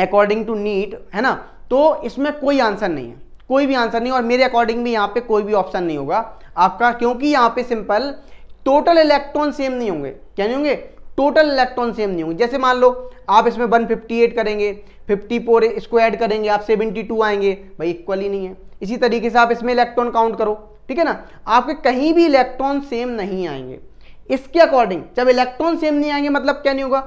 अकॉर्डिंग टू नीट है ना तो इसमें कोई आंसर नहीं है कोई भी आंसर नहीं और मेरे अकॉर्डिंग भी यहाँ पे कोई भी ऑप्शन नहीं होगा आपका क्योंकि यहाँ पे सिंपल टोटल इलेक्ट्रॉन सेम नहीं होंगे क्या नहीं होंगे टोटल इलेक्ट्रॉन सेम नहीं होंगे जैसे मान लो आप इसमें 158 करेंगे 54 इसको ऐड करेंगे आप 72 आएंगे भाई इक्वल ही नहीं है इसी तरीके से आप इसमें इलेक्ट्रॉन काउंट करो ठीक है ना आपके कहीं भी इलेक्ट्रॉन सेम नहीं आएंगे इसके अकॉर्डिंग जब इलेक्ट्रॉन सेम नहीं आएंगे मतलब क्या नहीं होगा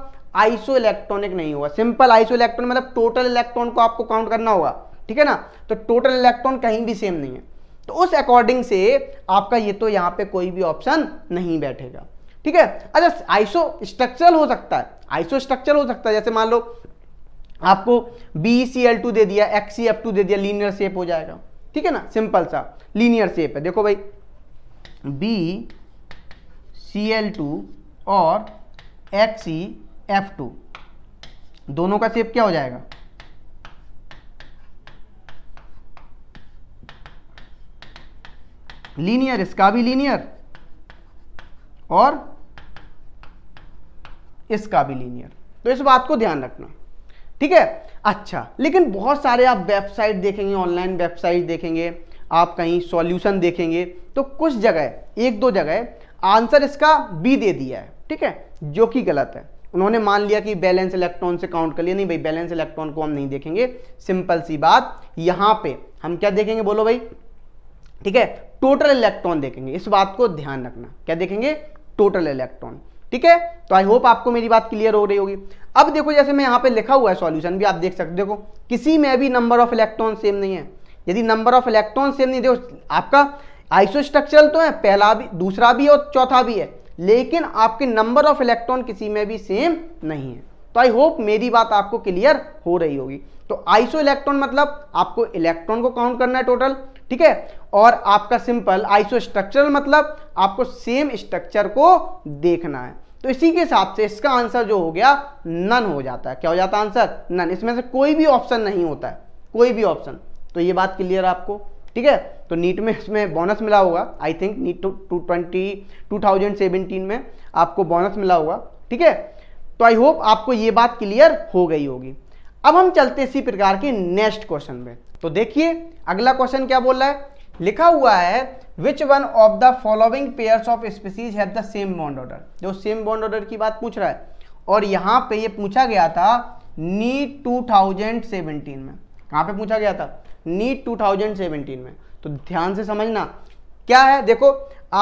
आइसो इलेक्ट्रॉनिक नहीं होगा सिंपल आइसो इलेक्ट्रॉन मतलब टोटल इलेक्ट्रॉन को आपको काउंट करना होगा ठीक है ना तो टोटल इलेक्ट्रॉन कहीं भी सेम नहीं है तो उस अकॉर्डिंग से आपका ये तो यहाँ पे कोई भी ऑप्शन नहीं बैठेगा ठीक है अच्छा आइसो स्ट्रक्चरल हो सकता है आइसो स्ट्रक्चर हो सकता है जैसे मान लो आपको बी सी एल टू दे दिया एक्स सी एफ टू दे दिया लीनियर शेप हो जाएगा ठीक है ना सिंपल सा लीनियर शेप है देखो भाई बी सी एल टू और एक्स सी एफ टू दोनों का शेप क्या हो जाएगा लीनियर इसका भी लीनियर और इसका भी लीनियर तो इस बात को ध्यान रखना ठीक है अच्छा लेकिन बहुत सारे आप वेबसाइट देखेंगे ऑनलाइन वेबसाइट देखेंगे आप कहीं सॉल्यूशन देखेंगे तो कुछ जगह एक दो जगह आंसर इसका बी दे दिया है ठीक है जो कि गलत है उन्होंने मान लिया कि बैलेंस इलेक्ट्रॉन से काउंट कर लिया नहीं भाई बैलेंस इलेक्ट्रॉन को हम नहीं देखेंगे सिंपल सी बात यहां पे हम क्या देखेंगे बोलो भाई ठीक है टोटल इलेक्ट्रॉन देखेंगे इस बात को ध्यान रखना क्या देखेंगे टोटल इलेक्ट्रॉन ठीक है तो आई होप आपको मेरी बात क्लियर हो रही होगी अब देखो जैसे मैं यहां पे लिखा हुआ है सॉल्यूशन भी आप देख सकते देखो किसी में भी नंबर ऑफ इलेक्ट्रॉन सेम नहीं है यदि नंबर ऑफ इलेक्ट्रॉन सेम नहीं देखो आपका आइसो स्ट्रक्चरल तो है पहला भी दूसरा भी और चौथा भी है लेकिन आपके नंबर ऑफ इलेक्ट्रॉन किसी में भी सेम नहीं है तो आई होप मेरी बात आपको क्लियर हो रही होगी तो आइसो इलेक्ट्रॉन मतलब आपको इलेक्ट्रॉन को काउंट करना है टोटल ठीक है और आपका सिंपल आइसो स्ट्रक्चरल मतलब आपको सेम स्ट्रक्चर को देखना है तो इसी के हिसाब से इसका आंसर जो हो गया नन हो जाता है क्या हो जाता है आंसर नन इसमें से कोई भी ऑप्शन नहीं होता है कोई भी ऑप्शन तो ये बात क्लियर आपको ठीक है तो नीट में इसमें बोनस मिला होगा I think neat two twenty two thousand seventeen में आपको बोनस मिला होगा ठीक है तो आई होप आपको ये बात क्लियर हो गई होगी अब हम चलते इसी प्रकार के नेक्स्ट क्वेश्चन में तो देखिए अगला क्वेश्चन क्या बोल रहा है लिखा हुआ है which one of the following pairs of species है सेम बॉन्ड ऑर्डर जो सेम बॉन्ड ऑर्डर की बात पूछ रहा है और यहां पे ये पूछा गया था नीट 2017 में कहां पे पूछा गया था नीट 2017 में तो ध्यान से समझना क्या है देखो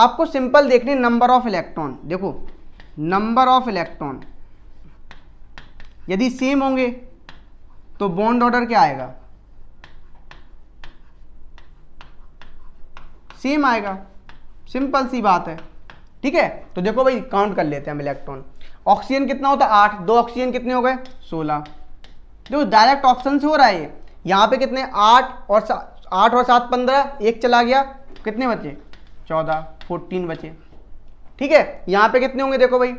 आपको सिंपल देखने नंबर ऑफ इलेक्ट्रॉन देखो नंबर ऑफ इलेक्ट्रॉन यदि सेम होंगे तो बॉन्ड ऑर्डर क्या आएगा सेम आएगा सिंपल सी बात है ठीक है तो देखो भाई काउंट कर लेते हैं हम इलेक्ट्रॉन ऑक्सीजन कितना होता है आठ दो ऑक्सीजन कितने हो गए सोलह देखो डायरेक्ट ऑप्शन से हो रहा है ये यहाँ पे कितने आठ और आठ और सात पंद्रह एक चला गया कितने बचे चौदह फोर्टीन बचे ठीक है यहाँ पे कितने होंगे देखो भाई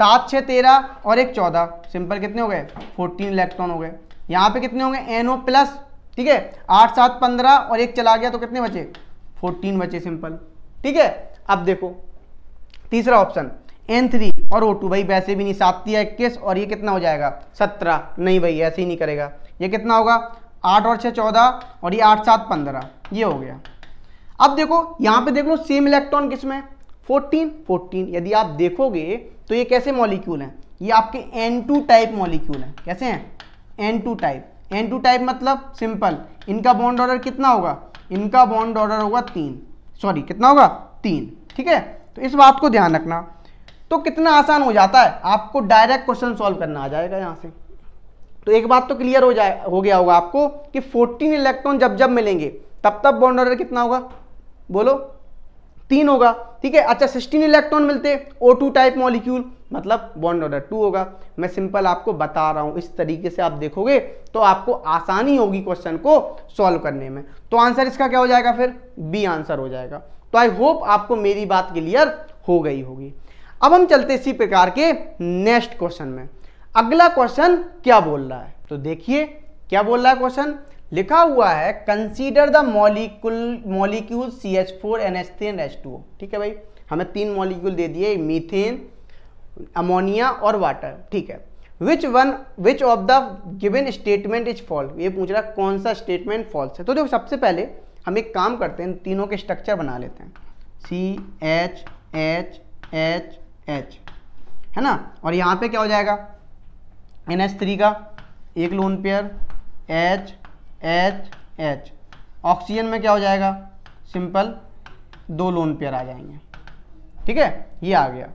सात छः तेरह और एक चौदह सिंपल कितने हो गए फोर्टीन इलेक्ट्रॉन हो गए यहाँ पे कितने होंगे एन ओ प्लस ठीक है आठ सात पंद्रह और एक चला गया तो कितने बचे फोर्टीन बचे सिंपल ठीक है अब देखो तीसरा ऑप्शन एन थ्री और ओ टू भाई वैसे भी नहीं सात या इक्कीस और ये कितना हो जाएगा सत्रह नहीं भाई ऐसे ही नहीं करेगा ये कितना होगा आठ और छः चौदह और ये आठ सात पंद्रह ये हो गया अब देखो यहाँ पे देख लो सेम इलेक्ट्रॉन किस में फोर्टीन फोर्टीन यदि आप देखोगे तो ये कैसे मॉलिक्यूल हैं ये आपके एन टू टाइप मॉलिक्यूल हैं कैसे हैं N two type N two type मतलब सिंपल इनका बॉन्ड ऑर्डर कितना होगा इनका बॉन्ड ऑर्डर होगा तीन सॉरी कितना होगा तीन ठीक है तो इस बात को ध्यान रखना तो कितना आसान हो जाता है आपको डायरेक्ट क्वेश्चन सॉल्व करना आ जाएगा यहाँ से तो एक बात तो क्लियर हो जाए हो गया होगा आपको कि 14 इलेक्ट्रॉन जब जब मिलेंगे तब तब बॉन्ड ऑर्डर कितना होगा बोलो तीन होगा ठीक है अच्छा सिक्सटीन इलेक्ट्रॉन मिलते ओ टू टाइप मॉलिक्यूल मतलब बॉन्ड ऑर्डर टू होगा मैं सिंपल आपको बता रहा हूँ इस तरीके से आप देखोगे तो आपको आसानी होगी क्वेश्चन को सॉल्व करने में तो आंसर इसका क्या हो जाएगा फिर बी आंसर हो जाएगा तो आई होप आपको मेरी बात क्लियर हो गई होगी अब हम चलते इसी प्रकार के नेक्स्ट क्वेश्चन में अगला क्वेश्चन क्या बोल रहा है तो देखिए क्या बोल रहा है क्वेश्चन लिखा हुआ है consider the molecule molecule C H four N H three N H two ठीक है भाई हमें तीन मॉलिक्यूल दे दिए मीथेन अमोनिया और वाटर ठीक है which one which of the given statement is false ये पूछ रहा कौन सा स्टेटमेंट फॉल्स है तो देखो सबसे पहले हम एक काम करते हैं तीनों के स्ट्रक्चर बना लेते हैं C H H H H है ना और यहाँ पे क्या हो जाएगा एन एच थ्री का एक lone pair H H H oxygen में क्या हो जाएगा सिंपल दो लोन पेयर आ जाएंगे ठीक है ये आ गया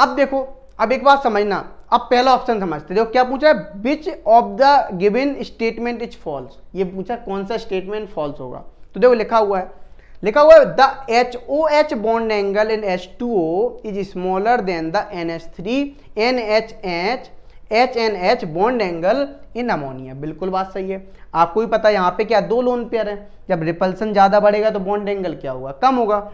अब देखो अब एक बात समझना अब पहला ऑप्शन समझते देखो क्या पूछा है which of the given statement is false ये पूछा कौन सा स्टेटमेंट फॉल्स होगा तो देखो लिखा हुआ है लिखा हुआ है the H O H bond angle in H two O is smaller than the N H three N H H H N H bond angle in ammonia बिल्कुल बात सही है आपको भी पता है यहाँ पे क्या दो लोन पेयर है जब रिपल्सन ज़्यादा बढ़ेगा तो बॉन्ड एंगल क्या होगा कम होगा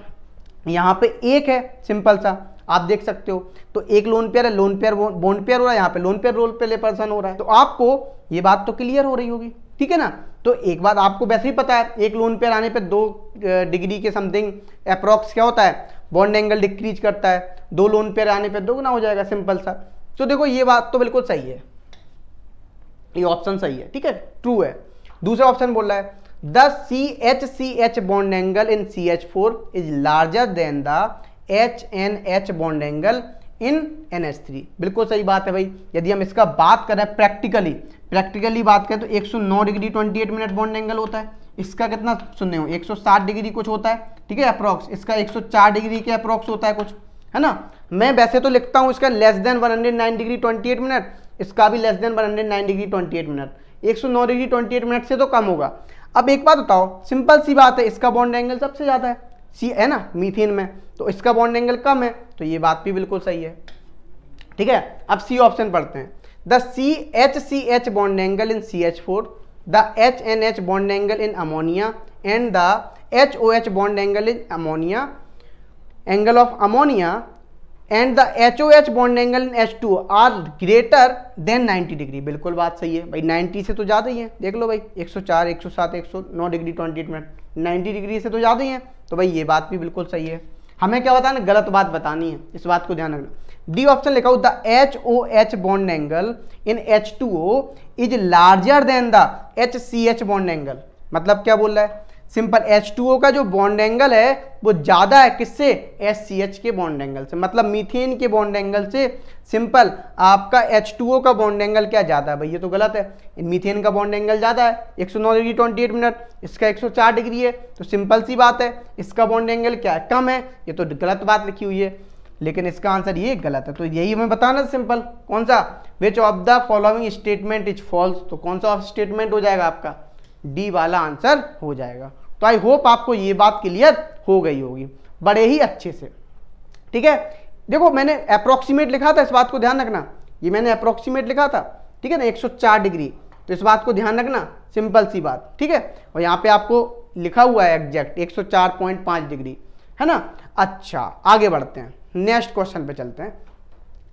यहाँ पे एक है सिंपल सा आप देख सकते हो तो एक लोन पेयर है लोन पेयर बॉन्ड पेयर हो रहा है यहाँ पे लोन पेयर रोल पे पर्सन हो रहा है तो आपको ये बात तो क्लियर हो रही होगी ठीक है ना तो एक बात आपको वैसे ही पता है एक लोन पेयर आने पर दो डिग्री के समथिंग अप्रॉक्स क्या होता है बॉन्ड एंगल डिक्रीज करता है दो लोन पेयर आने दो दोगुना हो जाएगा सिंपल सा तो देखो ये बात तो बिल्कुल सही है ये ऑप्शन सही है ठीक है ट्रू है दूसरा ऑप्शन बोल रहा है the C H C H bond angle in C H four is larger than the H N H bond angle in N H three बिल्कुल सही बात है भाई यदि हम इसका बात करें प्रैक्टिकली प्रैक्टिकली बात करें तो 109 डिग्री 28 मिनट बॉन्ड एंगल होता है इसका कितना सुनने हो 160 डिग्री कुछ होता है ठीक है अप्रॉक्स इसका 104 डिग्री के अप्रॉक्स होता है कुछ है ना मैं वैसे तो लिखता हूँ इसका less than nine degree eight minute इसका भी less than nine degree eight minute नौ डिग्री एट मिनट से तो कम होगा अब एक बात बताओ सिंपल सी बात है इसका बॉन्ड एंगल सबसे ज़्यादा है सी है ना मीथेन में तो इसका बॉन्ड एंगल कम है तो ये बात भी बिल्कुल सही है ठीक है अब सी ऑप्शन पढ़ते हैं the C H C H bond angle in C H four the H N H bond angle in ammonia and the H O H bond angle in ammonia angle of ammonia and the H O H bond angle in H two are greater than 90 degree बिल्कुल बात सही है भाई 90 से तो ज़्यादा ही है देख लो भाई 104, 107, 109 डिग्री 28 मिनट 90 डिग्री से तो ज़्यादा ही है तो भाई ये बात भी बिल्कुल सही है हमें क्या बताना गलत बात बतानी है इस बात को ध्यान रखना डी ऑप्शन लिखा हुआ the H O H bond angle in H two O is larger than the H C H bond angle मतलब क्या बोल रहा है सिंपल H2O का जो बॉन्ड एंगल है वो ज़्यादा है किससे एच के बॉन्ड एंगल से मतलब मीथेन के बॉन्ड एंगल से सिंपल आपका H2O का बॉन्ड एंगल क्या ज़्यादा है भाई ये तो गलत है मीथेन का बॉन्ड एंगल ज़्यादा है 109 डिग्री 28 मिनट इसका 104 डिग्री है तो सिंपल सी बात है इसका बॉन्ड एंगल क्या है कम है ये तो गलत बात लिखी हुई है लेकिन इसका आंसर ये गलत है तो यही हमें बताना सिंपल कौन सा which of the following statement is false तो कौन सा स्टेटमेंट हो जाएगा आपका डी वाला आंसर हो जाएगा तो आई होप आपको ये बात क्लियर हो गई होगी बड़े ही अच्छे से ठीक है देखो मैंने अप्रोक्सीमेट लिखा था इस बात को ध्यान रखना ये मैंने अप्रोक्सीमेट लिखा था ठीक है ना 104 डिग्री तो इस बात को ध्यान रखना सिंपल सी बात ठीक है और यहाँ पे आपको लिखा हुआ है एग्जैक्ट 104.5 डिग्री है ना अच्छा आगे बढ़ते हैं नेक्स्ट क्वेश्चन पे चलते हैं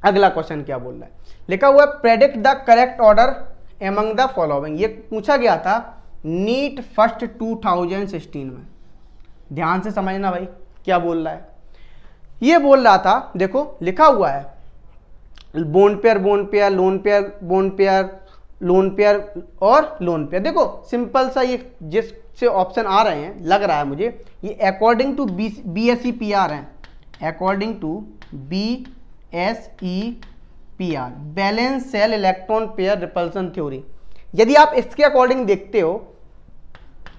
अगला क्वेश्चन क्या बोल रहा है लिखा हुआ है predict the correct order among the following ये पूछा गया था नीट फर्स्ट 2016 में ध्यान से समझना भाई क्या बोल रहा है ये बोल रहा था देखो लिखा हुआ है bond pair bond pair lone pair bond pair lone pair और लोन पेयर देखो सिंपल सा ये जिससे ऑप्शन आ रहे हैं लग रहा है मुझे ये according to B B S E P R है according to B S E P R valence shell electron pair repulsion theory यदि आप इसके अकॉर्डिंग देखते हो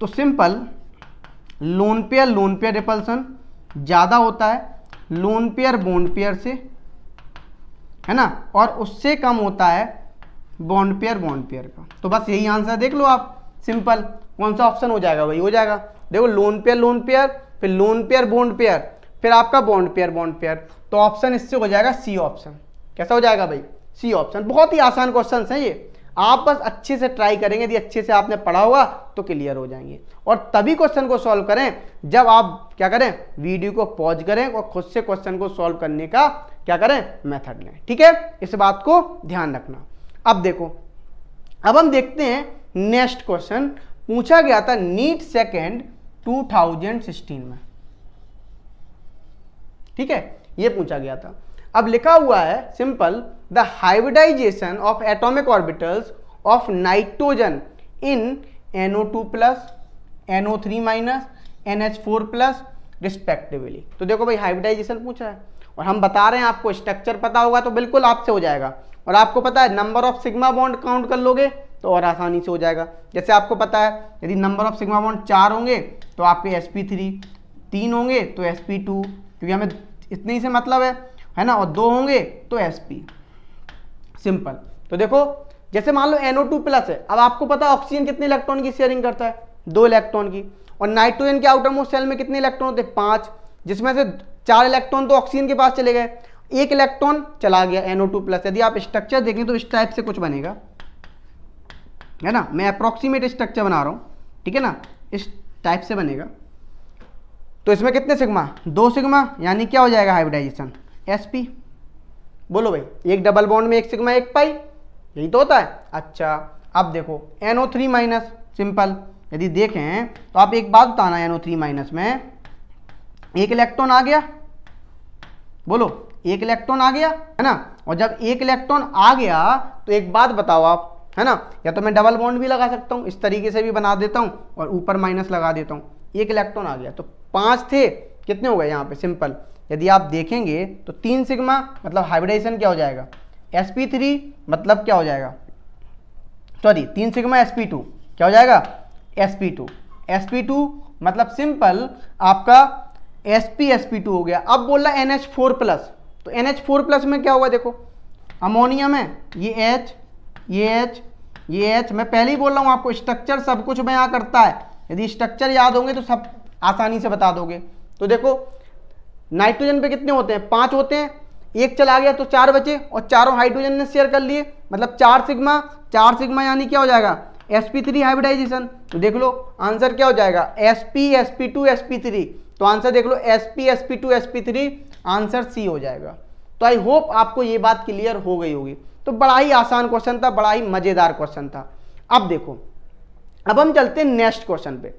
तो simple lone pair lone pair repulsion ज़्यादा होता है लोन पेयर बॉन्ड पेयर से है ना और उससे कम होता है बॉन्ड पेयर बॉन्ड पेयर का तो बस यही आंसर देख लो आप सिंपल कौन सा ऑप्शन हो जाएगा भाई हो जाएगा देखो लोन पेयर लोन पेयर फिर लोन पेयर बॉन्ड पेयर फिर आपका बॉन्ड पेयर बॉन्ड पेयर तो ऑप्शन इससे हो जाएगा सी ऑप्शन कैसा हो जाएगा भाई सी ऑप्शन बहुत ही आसान क्वेश्चन है ये आप बस अच्छे से ट्राई करेंगे यदि अच्छे से आपने पढ़ा होगा तो क्लियर हो जाएंगे और तभी क्वेश्चन को सॉल्व करें जब आप क्या करें वीडियो को पॉज करें और खुद से क्वेश्चन को सॉल्व करने का क्या करें मेथड लें ठीक है इस बात को ध्यान रखना अब देखो अब हम देखते हैं नेक्स्ट क्वेश्चन पूछा गया था नीट सेकेंड टू में ठीक है ये पूछा गया था अब लिखा हुआ है simple the hybridization of atomic orbitals of nitrogen in NO2 plus NO3 minus NH4 plus respectively तो देखो भाई हाइब्रिडाइजेशन पूछा है और हम बता रहे हैं आपको स्ट्रक्चर पता होगा तो बिल्कुल आपसे हो जाएगा और आपको पता है number of sigma bond count कर लोगे तो और आसानी से हो जाएगा जैसे आपको पता है यदि नंबर ऑफ सिग्मा बॉन्ड चार होंगे तो आपके sp3 तीन होंगे तो sp2 क्योंकि हमें इतने ही से मतलब है है ना और दो होंगे तो एस पी सिंपल तो देखो जैसे मान लो एनओ टू प्लस है अब आपको पता ऑक्सीजन कितने इलेक्ट्रॉन की शेयरिंग करता है दो इलेक्ट्रॉन की और नाइट्रोजन के आउटर मोस्ट सेल में कितने इलेक्ट्रॉन होते हैं जिसमें से चार इलेक्ट्रॉन तो ऑक्सीजन के पास चले गए एक इलेक्ट्रॉन चला गया एनओ टू प्लस यदि आप स्ट्रक्चर देखें तो इस टाइप से कुछ बनेगा है ना मैं अप्रोक्सीमेट स्ट्रक्चर बना रहा हूँ ठीक है ना इस टाइप से बनेगा तो इसमें कितने सिग्मा दो सिग्मा यानी क्या हो जाएगा हाइब्रिडाइजेशन एस पी बोलो भाई एक डबल बॉन्ड में एक सिग्मा एक पाई यही तो होता है अच्छा अब देखो एनओ थ्री माइनस सिंपल यदि देखें तो आप एक बात बताना एनओ थ्री माइनस में एक इलेक्ट्रॉन आ गया बोलो एक इलेक्ट्रॉन आ गया है ना और जब एक इलेक्ट्रॉन आ गया तो एक बात बताओ आप है ना या तो मैं डबल बॉन्ड भी लगा सकता हूँ इस तरीके से भी बना देता हूँ और ऊपर माइनस लगा देता हूँ एक इलेक्ट्रॉन आ गया तो पाँच थे कितने हो गए यहाँ पे सिंपल यदि आप देखेंगे तो तीन सिग्मा मतलब हाइब्रिडाइजेशन क्या हो जाएगा एस पी थ्री मतलब क्या हो जाएगा सॉरी तीन सिग्मा एस पी टू क्या हो जाएगा S P two S P two मतलब सिंपल आपका S P S P two हो गया अब बोल रहा एन एच फोर प्लस तो एन एच फोर प्लस में क्या होगा देखो अमोनियम है ये एच ये एच ये एच मैं पहले ही बोल रहा हूँ आपको स्ट्रक्चर सब कुछ बयां करता है यदि स्ट्रक्चर याद होंगे तो सब आसानी से बता दोगे तो देखो नाइट्रोजन पे कितने होते हैं पांच होते हैं एक चला गया तो चार बचे और चारों हाइड्रोजन ने शेयर कर लिए मतलब चार सिग्मा चार सिग्मा यानी क्या हो जाएगा sp3 हाइब्रिडाइजेशन तो देख लो आंसर क्या हो जाएगा sp sp2 sp3 तो आंसर देख लो sp sp2 sp3 answer C हो जाएगा तो आई होप आपको ये बात क्लियर हो गई होगी तो बड़ा ही आसान क्वेश्चन था बड़ा ही मज़ेदार क्वेश्चन था अब देखो अब हम चलते हैं नेक्स्ट क्वेश्चन पे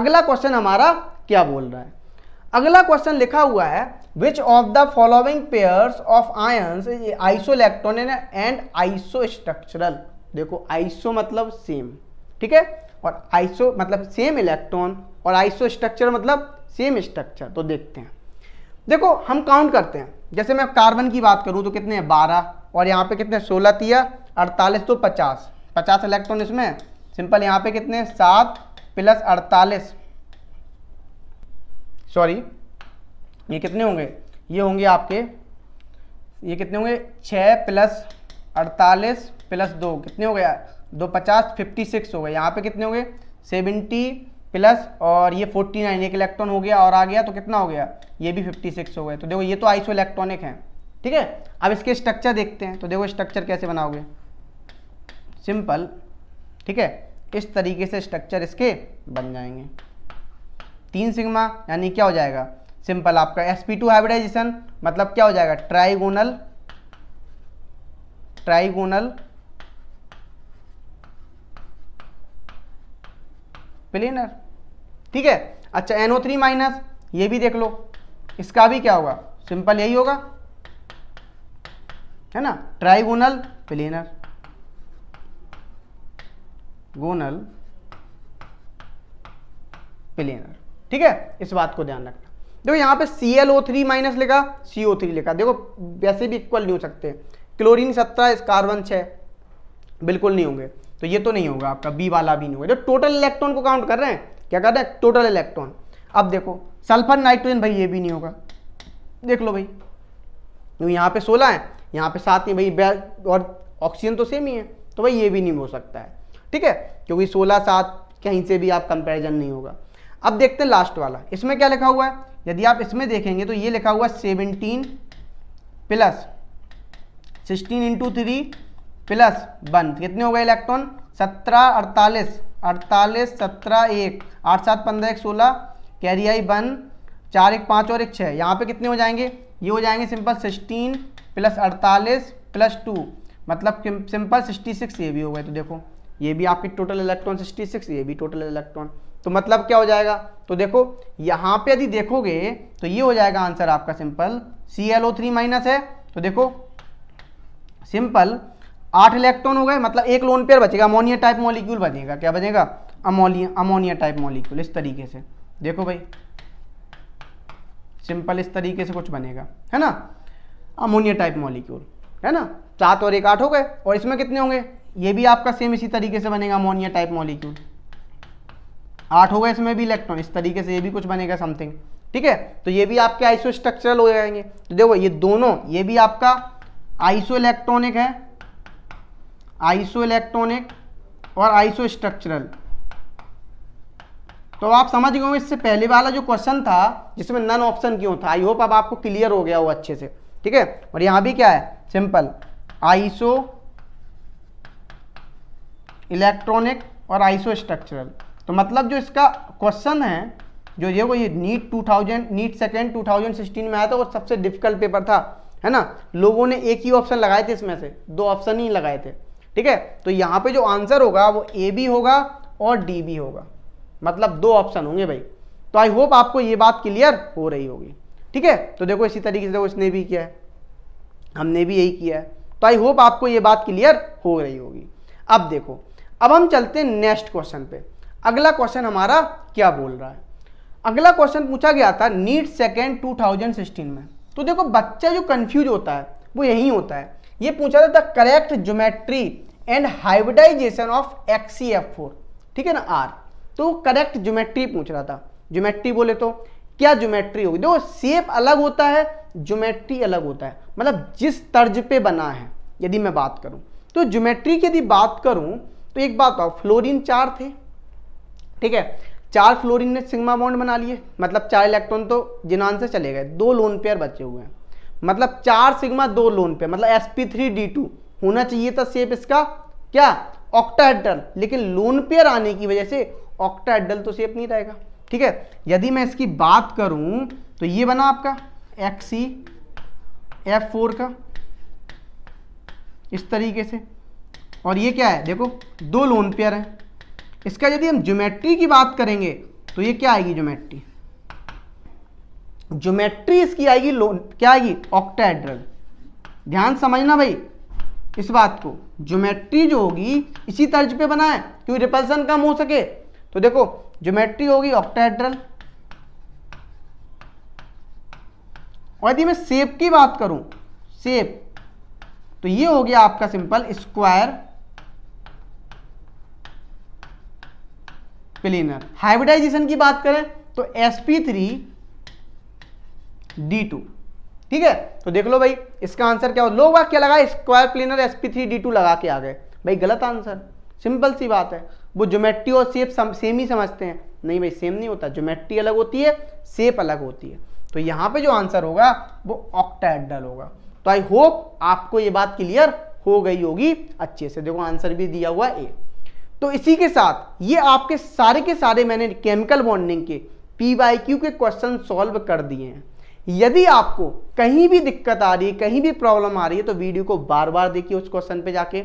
अगला क्वेश्चन हमारा क्या बोल रहा है अगला क्वेश्चन लिखा हुआ है which of the following pairs of are iso electron and iso structural देखो आइसो मतलब सेम ठीक है और आइसो मतलब सेम इलेक्ट्रॉन और आइसो स्ट्रक्चर मतलब सेम स्ट्रक्चर तो देखते हैं देखो हम काउंट करते हैं जैसे मैं कार्बन की बात करूँ तो कितने हैं बारह और यहाँ पे कितने सोलह तिया अड़तालीस तो पचास पचास इलेक्ट्रॉन इसमें सिंपल यहाँ पे कितने सात प्लस अड़तालीस सॉरी ये कितने होंगे ये होंगे आपके ये कितने होंगे छः प्लस अड़तालीस प्लस दो कितने हो गए दो पचास फिफ्टी सिक्स हो गए यहाँ पे कितने हो गए सेवेंटी प्लस और ये फोर्टी नाइन एक इलेक्ट्रॉन हो गया और आ गया तो कितना हो गया ये भी फिफ्टी सिक्स हो गए तो देखो ये तो आइसो इलेक्ट्रॉनिक है ठीक है अब इसके स्ट्रक्चर देखते हैं तो देखो स्ट्रक्चर कैसे बनाओगे सिंपल ठीक है इस तरीके से स्ट्रक्चर इसके बन जाएंगे तीन सिग्मा यानी क्या हो जाएगा सिंपल आपका sp2 टू हाइब्रिडाइजेशन मतलब क्या हो जाएगा ट्राइगोनल ट्राइगोनल प्लेनर ठीक है अच्छा एनओ थ्री माइनस ये भी देख लो इसका भी क्या होगा सिंपल यही होगा है ना ट्राइगोनल प्लेनर गोनल प्लेनर ठीक है इस बात को ध्यान रखना देखो यहाँ पे C L O three minus लिखा सी ओ थ्री लिखा देखो वैसे भी इक्वल नहीं हो सकते क्लोरीन सत्रह कार्बन छः बिल्कुल नहीं होंगे तो ये तो नहीं होगा आपका बी वाला भी नहीं होगा जो टोटल इलेक्ट्रॉन को काउंट कर रहे हैं क्या कर रहे हैं टोटल इलेक्ट्रॉन अब देखो सल्फर नाइट्रोजन भाई ये भी नहीं होगा देख लो भाई तो यहाँ पे सोलह है यहाँ पे सात ही भाई और ऑक्सीजन तो सेम ही है तो भाई ये भी नहीं हो सकता है ठीक है क्योंकि सोलह सात कहीं से भी आप कंपेरिजन नहीं होगा अब देखते हैं लास्ट वाला इसमें क्या लिखा हुआ है यदि आप इसमें देखेंगे तो ये लिखा हुआ है seventeen plus sixteen into three plus one कितने हो गए इलेक्ट्रॉन सत्रह अड़तालीस अड़तालीस सत्रह एक आठ सात पंद्रह एक सोलह कैरी आई वन चार एक पाँच और एक छः यहाँ पे कितने हो जाएंगे ये हो जाएंगे सिंपल सिक्सटीन प्लस अड़तालीस प्लस टू मतलब सिंपल सिक्सटी सिक्स ये भी हो गए तो देखो ये भी आपकी टोटल इलेक्ट्रॉन सिक्सटी सिक्स ये भी टोटल इलेक्ट्रॉन तो मतलब क्या हो जाएगा तो देखो यहाँ पे यदि देखोगे तो ये हो जाएगा आंसर आपका simple C L O three minus है तो देखो सिंपल आठ इलेक्ट्रॉन हो गए मतलब एक लोन पेयर बचेगा अमोनिया टाइप मॉलिक्यूल बनेगा क्या बनेगा अमोनिया अमोनिया टाइप मॉलिक्यूल इस तरीके से देखो भाई सिंपल इस तरीके से कुछ बनेगा है ना अमोनिया टाइप मॉलिक्यूल है ना सात और एक आठ हो गए और इसमें कितने होंगे ये भी आपका सेम इसी तरीके से बनेगा अमोनिया टाइप मॉलिक्यूल आठ होगा इसमें भी इलेक्ट्रॉन इस तरीके से ये भी कुछ बनेगा समथिंग ठीक है तो ये भी आपके आइसो स्ट्रक्चरल हो जाएंगे तो देखो ये दोनों ये भी आपका आइसो इलेक्ट्रॉनिक है आइसो इलेक्ट्रॉनिक और आइसो स्ट्रक्चरल तो आप समझ गए इससे पहले वाला जो क्वेश्चन था जिसमें नन ऑप्शन क्यों था आई होप अब आपको क्लियर हो गया हो अच्छे से ठीक है और यहां भी क्या है सिंपल आइसो इलेक्ट्रॉनिक और आइसो स्ट्रक्चरल तो मतलब जो इसका क्वेश्चन है जो ये वो ये नीट 2000 नीट सेकेंड 2016 में आया था वो सबसे डिफिकल्ट पेपर था है ना लोगों ने एक ही ऑप्शन लगाए थे इसमें से दो ऑप्शन ही लगाए थे ठीक है तो यहाँ पे जो आंसर होगा वो ए भी होगा और डी भी होगा मतलब दो ऑप्शन होंगे भाई तो आई होप आपको ये बात क्लियर हो रही होगी ठीक है तो देखो इसी तरीके से देखो इसने भी किया है हमने भी यही किया है तो आई होप आपको ये बात क्लियर हो रही होगी अब देखो अब हम चलते हैं नेक्स्ट क्वेश्चन पे अगला क्वेश्चन हमारा क्या बोल रहा है अगला क्वेश्चन पूछा गया था नीट सेकेंड सिक्सटीन में तो देखो बच्चा जो कन्फ्यूज होता है वो यही होता है ये पूछा था the correct geometry and hybridization of X E F four ठीक है ना आर तो करेक्ट ज्योमेट्री पूछ रहा था ज्योमेट्री बोले तो क्या ज्योमेट्री होगी देखो सेप अलग होता है ज्योमेट्री अलग होता है मतलब जिस तर्ज पे बना है यदि मैं बात करूं तो ज्योमेट्री की यदि बात करूं तो एक बात बताओ फ्लोरीन चार थे ठीक है चार फ्लोरीन ने सिग्मा बॉन्ड बना लिए मतलब चार इलेक्ट्रॉन तो जिनान से चले गए दो लोन पेयर बचे हुए हैं मतलब चार सिग्मा दो लोन पेयर मतलब S P three D two होना चाहिए था सेप इसका क्या ऑक्टाहेड्रल लेकिन लोन पेयर आने की वजह से ऑक्टाहेड्रल तो सेप नहीं रहेगा ठीक है यदि मैं इसकी बात करूं तो ये बना आपका एक्सी एफ फोर का इस तरीके से और ये क्या है देखो दो लोन पेयर हैं इसका यदि हम ज्योमेट्री की बात करेंगे तो ये क्या आएगी ज्योमेट्री ज्योमेट्री इसकी आएगी लोन क्या आएगी ऑक्टाइड्रल ध्यान समझना भाई इस बात को ज्योमेट्री जो होगी इसी तर्ज पे बनाए क्योंकि रिपल्सन कम हो सके तो देखो ज्योमेट्री होगी ऑक्टाइड्रल और यदि मैं सेप की बात करूं सेप तो ये हो गया आपका सिंपल स्क्वायर क्लीनर हाइब्रिडाइजेशन की बात करें तो sp3 टू ठीक है तो देख लो भाई इसका आंसर क्या हो लोग क्या लगा स्क्वायर प्लेनर sp3 लगा के आ गए भाई गलत आंसर सिंपल सी बात है वो जोमेट्री और सेप सम, सेम ही समझते हैं नहीं भाई सेम नहीं होता जोमेट्री अलग होती है सेप अलग होती है तो यहाँ पे जो आंसर होगा वो ऑक्टाइडल होगा तो आई होप आपको ये बात क्लियर हो गई होगी अच्छे से देखो आंसर भी दिया हुआ ए तो इसी के साथ ये आपके सारे के सारे मैंने केमिकल बॉन्डिंग के पी वाई क्यू के क्वेश्चन सॉल्व कर दिए हैं यदि आपको कहीं भी दिक्कत आ रही है कहीं भी प्रॉब्लम आ रही है तो वीडियो को बार बार देखिए उस क्वेश्चन पे जाके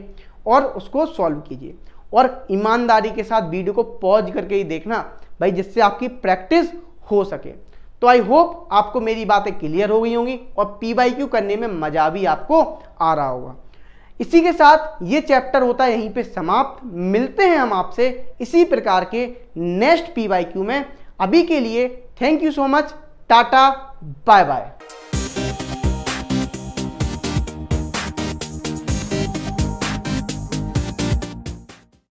और उसको सॉल्व कीजिए और ईमानदारी के साथ वीडियो को पॉज करके ही देखना भाई जिससे आपकी प्रैक्टिस हो सके तो आई होप आपको मेरी बातें क्लियर हो गई होंगी और पी वाई क्यू करने में मज़ा भी आपको आ रहा होगा इसी के साथ ये चैप्टर होता है यहीं पे समाप्त मिलते हैं हम आपसे इसी प्रकार के नेक्स्ट पी में अभी के लिए thank you so much tata bye bye